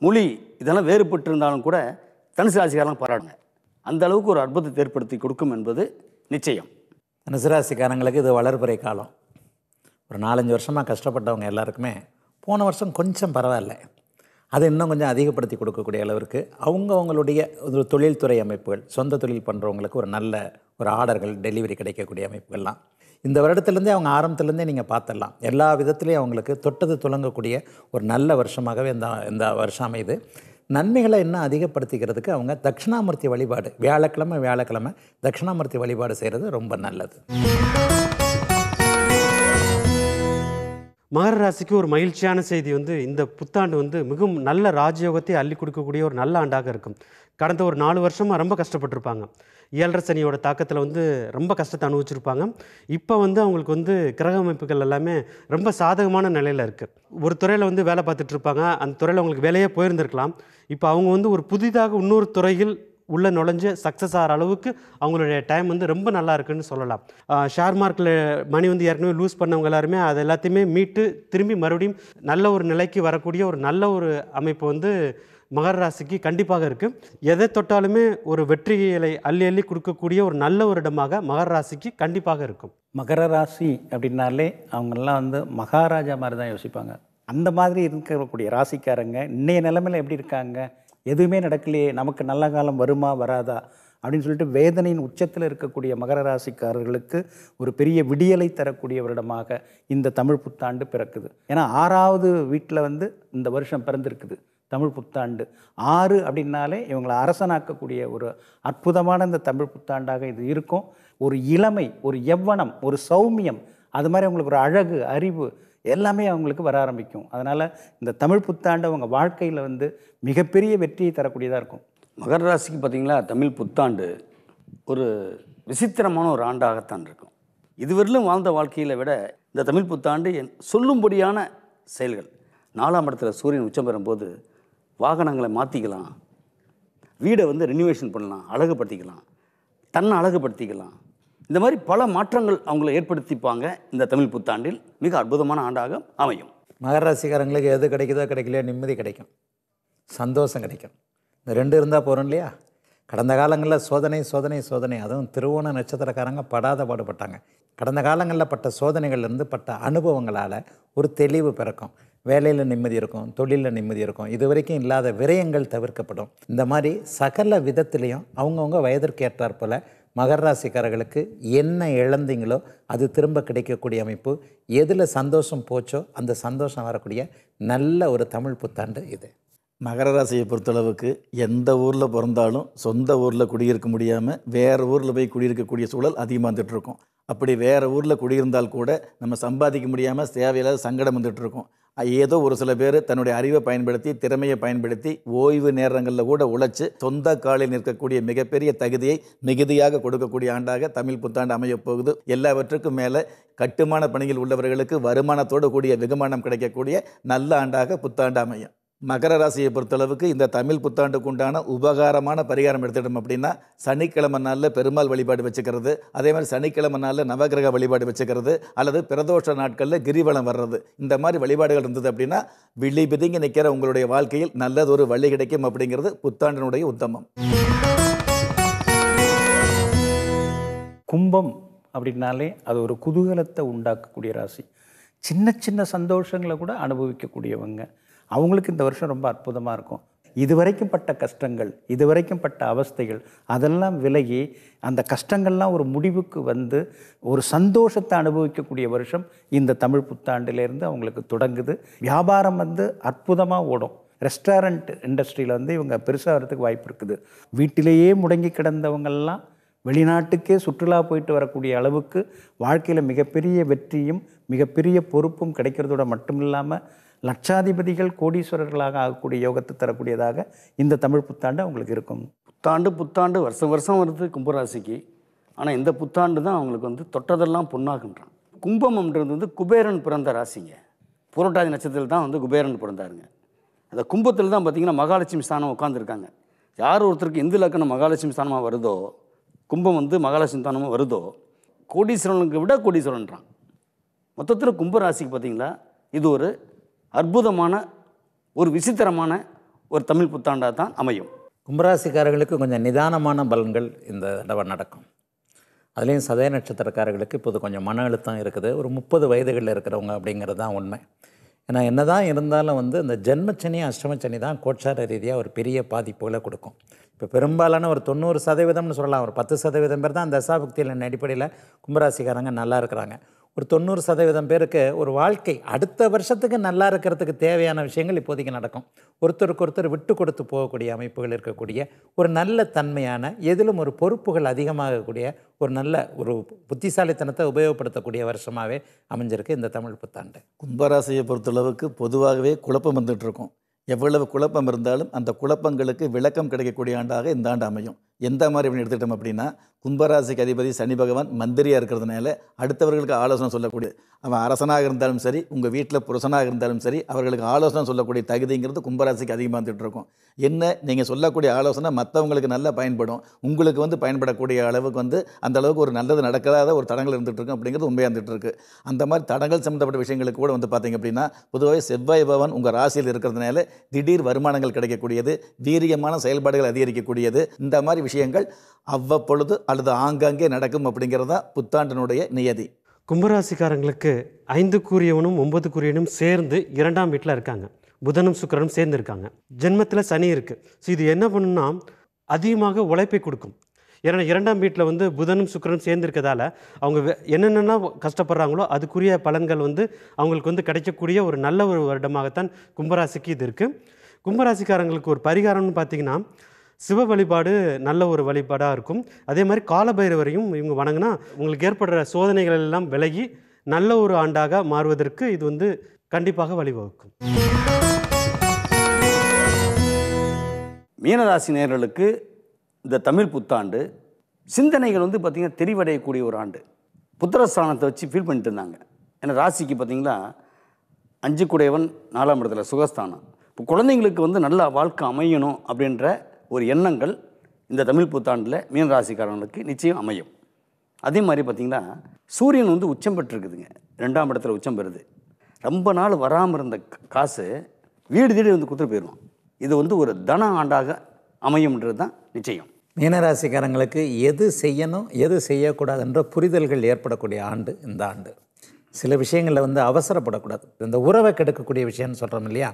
மொழி இதெல்லாம் வேறுபட்டு இருந்தாலும் கூட தனுசு ராசிக்காரலாம் பாராட்டுங்க அந்த அளவுக்கு ஒரு அற்புதத்தை ஏற்படுத்தி கொடுக்கும் என்பது நிச்சயம் தனுசுராசிக்காரங்களுக்கு இது வளர்ப்புறை காலம் ஒரு நாலஞ்சு வருஷமாக கஷ்டப்பட்டவங்க எல்லாருக்குமே போன வருஷம் கொஞ்சம் பரவாயில்ல அதை இன்னும் கொஞ்சம் அதிகப்படுத்தி கொடுக்கக்கூடிய அளவிற்கு அவங்கவுங்களுடைய ஒரு தொழில்துறை அமைப்புகள் சொந்த தொழில் பண்ணுறவங்களுக்கு ஒரு நல்ல ஒரு ஆர்டர்கள் டெலிவரி கிடைக்கக்கூடிய அமைப்புகள்லாம் இந்த வருடத்துலேருந்தே அவங்க ஆரம்பத்துலேருந்தே நீங்கள் பார்த்துடலாம் எல்லா விதத்துலேயும் அவங்களுக்கு தொட்டது துளங்கக்கூடிய ஒரு நல்ல வருஷமாகவே இந்த இந்த வருஷம் அமைது நன்மைகளை இன்னும் அதிகப்படுத்திக்கிறதுக்கு அவங்க தட்சிணாமூர்த்தி வழிபாடு வியாழக்கிழமை வியாழக்கிழமை தட்சிணாமூர்த்தி வழிபாடு செய்கிறது ரொம்ப நல்லது மகர ராசிக்கு ஒரு மகிழ்ச்சியான செய்தி வந்து இந்த புத்தாண்டு வந்து மிகவும் நல்ல ராஜயோகத்தை அள்ளி கொடுக்கக்கூடிய ஒரு நல்ல ஆண்டாக இருக்கும் கடந்த ஒரு நாலு வருஷமாக ரொம்ப கஷ்டப்பட்டிருப்பாங்க ஏழரை சனியோட தாக்கத்தில் வந்து ரொம்ப கஷ்டத்தை அனுபவிச்சிருப்பாங்க இப்போ வந்து அவங்களுக்கு வந்து கிரக அமைப்புகள் எல்லாமே ரொம்ப சாதகமான நிலையில் இருக்குது ஒரு துறையில் வந்து வேலை பார்த்துட்டு இருப்பாங்க அந்த துறையில் அவங்களுக்கு வேலையே போயிருந்திருக்கலாம் இப்போ அவங்க வந்து ஒரு புதிதாக இன்னொரு துறையில் உள்ளே நுழைஞ்சு சக்ஸஸ் ஆகிற அளவுக்கு அவங்களுடைய டைம் வந்து ரொம்ப நல்லா இருக்குன்னு சொல்லலாம் ஷேர் மார்க்கில் மணி வந்து ஏற்கனவே லூஸ் பண்ணவங்க எல்லாருமே அது எல்லாத்தையுமே மீட்டு திரும்பி மறுபடியும் நல்ல ஒரு நிலைக்கு வரக்கூடிய ஒரு நல்ல ஒரு அமைப்பு வந்து மகர ராசிக்கு கண்டிப்பாக இருக்குது எதை தொட்டாலுமே ஒரு வெற்றிகளை அள்ளி அள்ளி கொடுக்கக்கூடிய ஒரு நல்ல ஒரு இடமாக மகர ராசிக்கு கண்டிப்பாக இருக்கும் மகர ராசி அப்படின்னாலே அவங்கெல்லாம் வந்து மகாராஜா மாதிரி தான் யோசிப்பாங்க அந்த மாதிரி இருக்கக்கூடிய ராசிக்காரங்க இன்னைய நிலைமையில் எப்படி இருக்காங்க எதுவுமே நடக்கலையே நமக்கு நல்ல காலம் வருமா வராதா அப்படின்னு சொல்லிட்டு வேதனையின் உச்சத்தில் இருக்கக்கூடிய மகர ராசிக்காரர்களுக்கு ஒரு பெரிய விடியலை தரக்கூடிய வருடமாக இந்த தமிழ் புத்தாண்டு பிறக்குது ஏன்னா ஆறாவது வீட்டில் வந்து இந்த வருஷம் பிறந்திருக்குது தமிழ் புத்தாண்டு ஆறு அப்படின்னாலே இவங்களை அரசனாக்கக்கூடிய ஒரு அற்புதமான இந்த தமிழ் புத்தாண்டாக இது இருக்கும் ஒரு இளமை ஒரு எவ்வனம் ஒரு சௌமியம் அது மாதிரி அவங்களுக்கு ஒரு அழகு அறிவு எல்லாமே அவங்களுக்கு வர ஆரம்பிக்கும் அதனால் இந்த தமிழ் புத்தாண்டு அவங்க வாழ்க்கையில் வந்து மிகப்பெரிய வெற்றியை தரக்கூடியதாக இருக்கும் மகர ராசிக்கு பார்த்திங்களா தமிழ் புத்தாண்டு ஒரு விசித்திரமான ஒரு ஆண்டாகத்தான் இருக்கும் இதுவரையிலும் வாழ்ந்த வாழ்க்கையில் விட இந்த தமிழ் புத்தாண்டு என் சொல்லும்படியான செயல்கள் நாலாம் இடத்துல சூரியன் உச்சம் பெறும்போது வாகனங்களை மாற்றிக்கலாம் வீடை வந்து ரெனிவேஷன் பண்ணலாம் அழகுபடுத்திக்கலாம் தன்னை அழகுபடுத்திக்கலாம் இந்த மாதிரி பல மாற்றங்கள் அவங்கள ஏற்படுத்திப்பாங்க இந்த தமிழ் புத்தாண்டில் மிக அற்புதமான ஆண்டாக அமையும் மகராசிக்காரங்களுக்கு எது கிடைக்குதோ கிடைக்கலையோ நிம்மதி கிடைக்கும் சந்தோஷம் கிடைக்கும் இந்த ரெண்டு இருந்தால் போகிறோம் இல்லையா கடந்த காலங்களில் சோதனை சோதனை சோதனை அதுவும் திருவோண நட்சத்திரக்காரங்க படாத பாடுபட்டாங்க கடந்த காலங்களில் பட்ட சோதனைகள்லேருந்து பட்ட அனுபவங்களால் ஒரு தெளிவு பிறக்கும் வேலையில் நிம்மதி இருக்கும் தொழிலில் நிம்மதி இருக்கும் இது வரைக்கும் இல்லாத விரயங்கள் தவிர்க்கப்படும் இந்த மாதிரி சகல விதத்துலேயும் அவங்கவுங்க வயதிற்கேற்றார் போல் மகர ராசிக்காரர்களுக்கு என்ன இழந்தீங்களோ அது திரும்ப கிடைக்கக்கூடிய அமைப்பு எதில் சந்தோஷம் போச்சோ அந்த சந்தோஷம் வரக்கூடிய நல்ல ஒரு தமிழ் புத்தாண்டு இது மகர ராசியை பொறுத்தளவுக்கு எந்த ஊரில் பிறந்தாலும் சொந்த ஊரில் குடியிருக்க முடியாமல் வேறு ஊரில் போய் குடியிருக்கக்கூடிய சூழல் அதிகமாக வந்துட்டுருக்கும் அப்படி வேறு ஊரில் குடியிருந்தால் கூட நம்ம சம்பாதிக்க முடியாமல் தேவையில்லாத சங்கடம் வந்துட்டுருக்கும் ஏதோ ஒரு சில பேர் தன்னுடைய அறிவை பயன்படுத்தி திறமையை பயன்படுத்தி ஓய்வு நேரங்களில் கூட உழைச்சி சொந்த காலில் நிற்கக்கூடிய மிகப்பெரிய தகுதியை மிகுதியாக கொடுக்கக்கூடிய ஆண்டாக தமிழ் புத்தாண்டு அமையப்போகுது போகுது எல்லாவற்றுக்கும் மேலே கட்டுமான பணியில் உள்ளவர்களுக்கு வருமானத்தோடு கூடிய வெகுமானம் கிடைக்கக்கூடிய நல்ல ஆண்டாக புத்தாண்டு அமையும் மகர ராசியை பொறுத்தளவுக்கு இந்த தமிழ் புத்தாண்டுக்கு உண்டான உபகாரமான பரிகாரம் எடுத்துட்டோம் அப்படின்னா சனிக்கிழமை நாளில் பெருமாள் வழிபாடு வச்சுக்கிறது அதே மாதிரி சனிக்கிழமை நாளில் நவகிரக வழிபாடு வச்சுக்கிறது அல்லது பிரதோஷ நாட்களில் கிரிவலம் வர்றது இந்த மாதிரி வழிபாடுகள் இருந்தது அப்படின்னா விழி பிதிங்கி நிற்கிற உங்களுடைய வாழ்க்கையில் நல்லது ஒரு வழி கிடைக்கும் அப்படிங்கிறது புத்தாண்டினுடைய உத்தமம் கும்பம் அப்படின்னாலே அது ஒரு குதூகலத்தை உண்டாக்கக்கூடிய ராசி சின்ன சின்ன சந்தோஷங்களை கூட அனுபவிக்கக்கூடியவங்க அவங்களுக்கு இந்த வருஷம் ரொம்ப அற்புதமாக இருக்கும் இதுவரைக்கும் பட்ட கஷ்டங்கள் இதுவரைக்கும் பட்ட அவஸ்தைகள் அதெல்லாம் விலகி அந்த கஷ்டங்கள்லாம் ஒரு முடிவுக்கு வந்து ஒரு சந்தோஷத்தை அனுபவிக்கக்கூடிய வருஷம் இந்த தமிழ் புத்தாண்டிலேருந்து அவங்களுக்கு தொடங்குது வியாபாரம் வந்து அற்புதமாக ஓடும் ரெஸ்டாரண்ட் இண்டஸ்ட்ரியில் வந்து இவங்க பெருசாக வரத்துக்கு வாய்ப்பு இருக்குது வீட்டிலேயே முடங்கி கிடந்தவங்கள்லாம் வெளிநாட்டுக்கே சுற்றுலா போயிட்டு வரக்கூடிய அளவுக்கு வாழ்க்கையில் மிகப்பெரிய வெற்றியும் மிகப்பெரிய பொறுப்பும் கிடைக்கிறதோட மட்டும் இல்லாமல் லட்சாதிபதிகள் கோடீஸ்வரர்களாக ஆகக்கூடிய யோகத்தை தரக்கூடியதாக இந்த தமிழ் புத்தாண்டு அவங்களுக்கு இருக்கும் புத்தாண்டு புத்தாண்டு வருஷம் வருஷம் வருது கும்பராசிக்கு ஆனால் இந்த புத்தாண்டு தான் அவங்களுக்கு வந்து தொட்டதெல்லாம் பொண்ணாகின்றான் கும்பம்ன்றது வந்து குபேரன் பிறந்த ராசிங்க புரட்டாதி நட்சத்திரத்தில் தான் வந்து குபேரன் பிறந்தாருங்க அந்த கும்பத்தில் தான் பார்த்திங்கன்னா மகாலட்சுமி ஸ்தானம் உட்காந்துருக்காங்க யார் ஒருத்தருக்கு இந்து இலக்கணம் மகாலட்சுமி ஸ்தானமாக வருதோ கும்பம் வந்து மகாலட்சுமி ஸ்தானமாக வருதோ கோடீஸ்வரனுக்கு விட கோடீஸ்வரன்றான் மொத்தத்தில் கும்பராசிக்கு பார்த்திங்களா இது ஒரு அற்புதமான ஒரு விசித்திரமான ஒரு தமிழ் புத்தாண்டாக தான் அமையும் கும்பராசிக்காரர்களுக்கு கொஞ்சம் நிதானமான பலன்கள் இந்த தடவை நடக்கும் அதுலேயும் சதய நட்சத்திரக்காரர்களுக்கு இப்போது கொஞ்சம் மன அழுத்தம் இருக்குது ஒரு முப்பது வயதுகளில் இருக்கிறவங்க அப்படிங்கிறது தான் உண்மை ஏன்னா என்ன தான் இருந்தாலும் வந்து இந்த ஜென்மச்சனி அஷ்டமச்சனி தான் கோட்சார ரீதியாக ஒரு பெரிய பாதிப்புகளை கொடுக்கும் இப்போ பெரும்பாலான ஒரு தொண்ணூறு சதவீதம்னு சொல்லலாம் ஒரு பத்து சதவீதம் பேர் தான் தசாபக்தியில் அடிப்படையில் கும்பராசிக்காரங்க நல்லா இருக்கிறாங்க ஒரு தொண்ணூறு சதவீதம் பேருக்கு ஒரு வாழ்க்கை அடுத்த வருஷத்துக்கு நல்லா இருக்கிறதுக்கு தேவையான விஷயங்கள் இப்போதைக்கு நடக்கும் ஒருத்தருக்கு ஒருத்தர் விட்டு கொடுத்து போகக்கூடிய அமைப்புகள் இருக்கக்கூடிய ஒரு நல்ல தன்மையான எதிலும் ஒரு பொறுப்புகள் அதிகமாகக்கூடிய ஒரு நல்ல ஒரு புத்திசாலித்தனத்தை உபயோகப்படுத்தக்கூடிய வருஷமாகவே அமைஞ்சிருக்கு இந்த தமிழ் புத்தாண்டு கும்பராசியை பொறுத்தளவுக்கு பொதுவாகவே குழப்பம் வந்துட்டு இருக்கும் எவ்வளவு குழப்பம் இருந்தாலும் அந்த குழப்பங்களுக்கு விளக்கம் கிடைக்கக்கூடிய ஆண்டாக இந்த ஆண்டு அமையும் எந்த மாதிரி எடுத்துக்கிட்டோம் அப்படின்னா கும்பராசிக்கு அதிபதி சனி பகவான் மந்திரியாக இருக்கிறதுனால அடுத்தவர்களுக்கு ஆலோசனை சொல்லக்கூடிய அவன் அரசனாக இருந்தாலும் சரி உங்கள் வீட்டில் புருஷனாக இருந்தாலும் சரி அவர்களுக்கு ஆலோசனை சொல்லக்கூடிய தகுதிங்கிறது கும்பராசிக்கு அதிகமாக வந்துட்டு இருக்கும் என்ன நீங்கள் சொல்லக்கூடிய ஆலோசனை மற்றவங்களுக்கு நல்லா பயன்படும் உங்களுக்கு வந்து பயன்படக்கூடிய அளவுக்கு வந்து அந்த அளவுக்கு ஒரு நல்லது நடக்காத ஒரு தடங்கள் இருந்துகிட்டு இருக்கும் அப்படிங்கிறது உண்மையாக இருந்துகிட்டு இருக்குது அந்த மாதிரி தடங்கள் சம்மந்தப்பட்ட விஷயங்களுக்கு கூட வந்து பார்த்திங்க அப்படின்னா பொதுவாக செவ்வாய் பவன் உங்கள் ராசியில் இருக்கிறதுனால திடீர் வருமானங்கள் கிடைக்கக்கூடியது வீரியமான செயல்பாடுகள் அதிகரிக்கக்கூடியது இந்த மாதிரி விஷயங்கள் அவ்வப்பொழுது அல்லது ஆங்காங்கே நடக்கும் அப்படிங்கிறது தான் புத்தாண்டினுடைய நியதி கும்பராசிக்காரங்களுக்கு ஐந்து கூறியவனும் ஒன்பது கூறியவனும் சேர்ந்து இரண்டாம் வீட்டில் இருக்காங்க புதனும் சுக்கரனும் சேர்ந்து இருக்காங்க ஜென்மத்தில் சனி இருக்குது ஸோ இது என்ன பண்ணுன்னா அதிகமாக உழைப்பை கொடுக்கும் ஏன்னா இரண்டாம் வீட்டில் வந்து புதனும் சுக்கரனும் இருக்கிறதால அவங்க என்னென்னா கஷ்டப்படுறாங்களோ அதுக்குரிய பலன்கள் வந்து அவங்களுக்கு வந்து கிடைக்கக்கூடிய ஒரு நல்ல ஒரு வருடமாகத்தான் கும்பராசிக்கு இது இருக்குது கும்பராசிக்காரங்களுக்கு ஒரு பரிகாரம்னு பார்த்தீங்கன்னா சிவ வழிபாடு நல்ல ஒரு வழிபாடாக இருக்கும் அதே மாதிரி காலபைரவரையும் இவங்க வணங்கினா உங்களுக்கு ஏற்படுற சோதனைகள் எல்லாம் விலகி நல்ல ஒரு ஆண்டாக மாறுவதற்கு இது வந்து கண்டிப்பாக வழிவகுக்கும் மீனராசி நேர்களுக்கு இந்த தமிழ் புத்தாண்டு சிந்தனைகள் வந்து பார்த்திங்கன்னா தெரிவடையக்கூடிய ஒரு ஆண்டு புத்திரஸ்தானத்தை வச்சு ஃபீல் பண்ணிட்டு இருந்தாங்க ஏன்னா ராசிக்கு பார்த்திங்களா அஞ்சு குடையவன் நாலாம் இடத்துல சுகஸ்தானம் இப்போ குழந்தைங்களுக்கு வந்து நல்லா வாழ்க்கை அமையணும் அப்படின்ற ஒரு எண்ணங்கள் இந்த தமிழ் புத்தாண்டில் மீன் ராசிக்காரர்களுக்கு நிச்சயம் அமையும் அதே மாதிரி பார்த்திங்கன்னா சூரியன் வந்து உச்சம் பெற்றிருக்குதுங்க ரெண்டாம் இடத்துல உச்சம் பெறுது ரொம்ப நாள் வராமல் இருந்த காசு வீடு தேடி வந்து கொடுத்துட்டு போயிடும் இது வந்து ஒரு தன ஆண்டாக அமையும்ன்றது தான் நிச்சயம் மீனராசிக்காரங்களுக்கு எது செய்யணும் எது செய்யக்கூடாதுன்ற புரிதல்கள் ஏற்படக்கூடிய ஆண்டு இந்த ஆண்டு சில விஷயங்களில் வந்து அவசரப்படக்கூடாது இந்த உறவை கெடுக்கக்கூடிய விஷயம்னு சொல்கிறோம் இல்லையா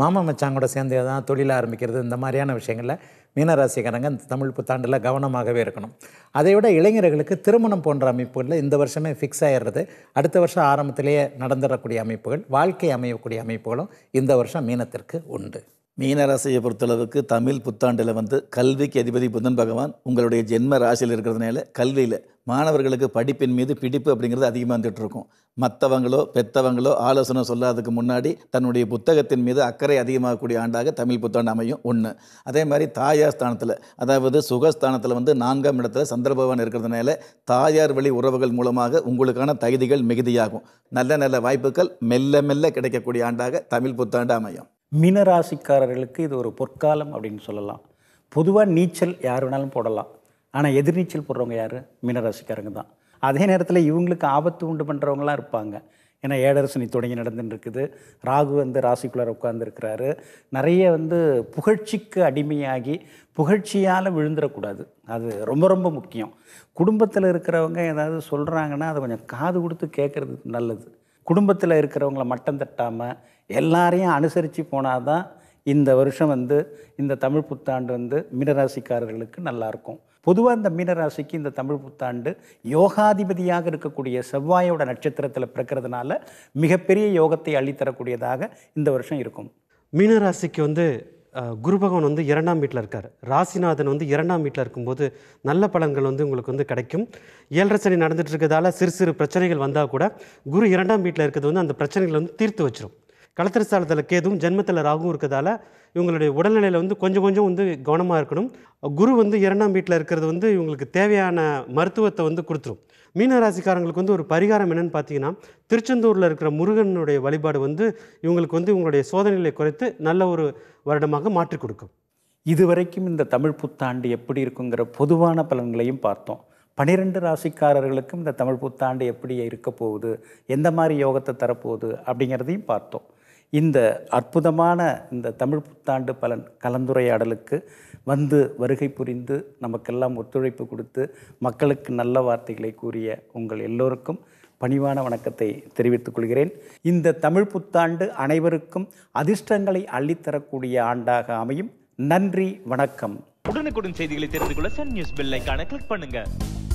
மாமா மச்சாங்கோட சேர்ந்து தான் தொழில் ஆரம்பிக்கிறது இந்த மாதிரியான விஷயங்களில் மீனராசிக்காரங்க இந்த தமிழ் புத்தாண்டில் கவனமாகவே இருக்கணும் அதை விட இளைஞர்களுக்கு திருமணம் போன்ற அமைப்புகளில் இந்த வருஷமே ஃபிக்ஸ் ஆகிடுறது அடுத்த வருஷம் ஆரம்பத்திலேயே நடந்துடக்கூடிய அமைப்புகள் வாழ்க்கை அமையக்கூடிய அமைப்புகளும் இந்த வருஷம் மீனத்திற்கு உண்டு மீனராசியை பொறுத்தளவுக்கு தமிழ் புத்தாண்டில் வந்து கல்விக்கு அதிபதி புதன் பகவான் உங்களுடைய ஜென்ம ராசியில் இருக்கிறதுனால கல்வியில் மாணவர்களுக்கு படிப்பின் மீது பிடிப்பு அப்படிங்கிறது அதிகமாக வந்துட்டு இருக்கும் மற்றவங்களோ பெத்தவங்களோ ஆலோசனை சொல்லாததுக்கு முன்னாடி தன்னுடைய புத்தகத்தின் மீது அக்கறை அதிகமாகக்கூடிய ஆண்டாக தமிழ் புத்தாண்டு அமையும் ஒன்று அதே மாதிரி தாயார் ஸ்தானத்தில் அதாவது சுகஸ்தானத்தில் வந்து நான்காம் இடத்துல பகவான் இருக்கிறதுனால தாயார் வழி உறவுகள் மூலமாக உங்களுக்கான தகுதிகள் மிகுதியாகும் நல்ல நல்ல வாய்ப்புகள் மெல்ல மெல்ல கிடைக்கக்கூடிய ஆண்டாக தமிழ் புத்தாண்டு அமையும் மீனராசிக்காரர்களுக்கு இது ஒரு பொற்காலம் அப்படின்னு சொல்லலாம் பொதுவாக நீச்சல் யார் வேணாலும் போடலாம் ஆனால் எதிர்நீச்சல் போடுறவங்க யார் மீனராசிக்காரங்க தான் அதே நேரத்தில் இவங்களுக்கு ஆபத்து உண்டு பண்ணுறவங்களாம் இருப்பாங்க ஏன்னா ஏடரசனி தொடங்கி நடந்துட்டு இருக்குது ராகு வந்து ராசிக்குள்ளார் உட்காந்துருக்கிறாரு நிறைய வந்து புகழ்ச்சிக்கு அடிமையாகி புகழ்ச்சியால் விழுந்துடக்கூடாது அது ரொம்ப ரொம்ப முக்கியம் குடும்பத்தில் இருக்கிறவங்க ஏதாவது சொல்கிறாங்கன்னா அதை கொஞ்சம் காது கொடுத்து கேட்குறது நல்லது குடும்பத்தில் இருக்கிறவங்கள மட்டம் தட்டாமல் எல்லாரையும் அனுசரித்து போனால் தான் இந்த வருஷம் வந்து இந்த தமிழ் புத்தாண்டு வந்து மீனராசிக்காரர்களுக்கு நல்லாயிருக்கும் பொதுவாக இந்த மீனராசிக்கு இந்த தமிழ் புத்தாண்டு யோகாதிபதியாக இருக்கக்கூடிய செவ்வாயோட நட்சத்திரத்தில் பிறக்கிறதுனால மிகப்பெரிய யோகத்தை அள்ளித்தரக்கூடியதாக இந்த வருஷம் இருக்கும் மீனராசிக்கு வந்து குரு பகவான் வந்து இரண்டாம் வீட்டில் இருக்கார் ராசிநாதன் வந்து இரண்டாம் வீட்டில் இருக்கும்போது நல்ல பலன்கள் வந்து உங்களுக்கு வந்து கிடைக்கும் ஏழரை சனி நடந்துட்டு இருக்கிறதால சிறு சிறு பிரச்சனைகள் வந்தால் கூட குரு இரண்டாம் வீட்டில் இருக்கிறது வந்து அந்த பிரச்சனைகளை வந்து தீர்த்து வச்சிடும் களத்திரஸ்தானத்தில் கேதும் ஜென்மத்தில் ராகும் இருக்கிறதால இவங்களுடைய உடல்நிலையில் வந்து கொஞ்சம் கொஞ்சம் வந்து கவனமாக இருக்கணும் குரு வந்து இரண்டாம் வீட்டில் இருக்கிறது வந்து இவங்களுக்கு தேவையான மருத்துவத்தை வந்து கொடுத்துரும் மீனராசிக்காரங்களுக்கு வந்து ஒரு பரிகாரம் என்னென்னு பார்த்தீங்கன்னா திருச்செந்தூரில் இருக்கிற முருகனுடைய வழிபாடு வந்து இவங்களுக்கு வந்து இவங்களுடைய சோதனைகளை குறைத்து நல்ல ஒரு வருடமாக மாற்றி கொடுக்கும் இதுவரைக்கும் இந்த தமிழ் புத்தாண்டு எப்படி இருக்குங்கிற பொதுவான பலன்களையும் பார்த்தோம் பனிரெண்டு ராசிக்காரர்களுக்கும் இந்த தமிழ் புத்தாண்டு எப்படி இருக்க போகுது எந்த மாதிரி யோகத்தை தரப்போகுது அப்படிங்கிறதையும் பார்த்தோம் இந்த அற்புதமான இந்த தமிழ் புத்தாண்டு பலன் கலந்துரையாடலுக்கு வந்து வருகை புரிந்து நமக்கெல்லாம் ஒத்துழைப்பு கொடுத்து மக்களுக்கு நல்ல வார்த்தைகளை கூறிய உங்கள் எல்லோருக்கும் பணிவான வணக்கத்தை தெரிவித்துக் கொள்கிறேன் இந்த தமிழ் புத்தாண்டு அனைவருக்கும் அதிர்ஷ்டங்களை அள்ளித்தரக்கூடிய ஆண்டாக அமையும் நன்றி வணக்கம் உடனுக்குடன் செய்திகளை தெரிந்து கொள்ள சன் நியூஸ் பில்லைக்கான கிளிக் பண்ணுங்கள்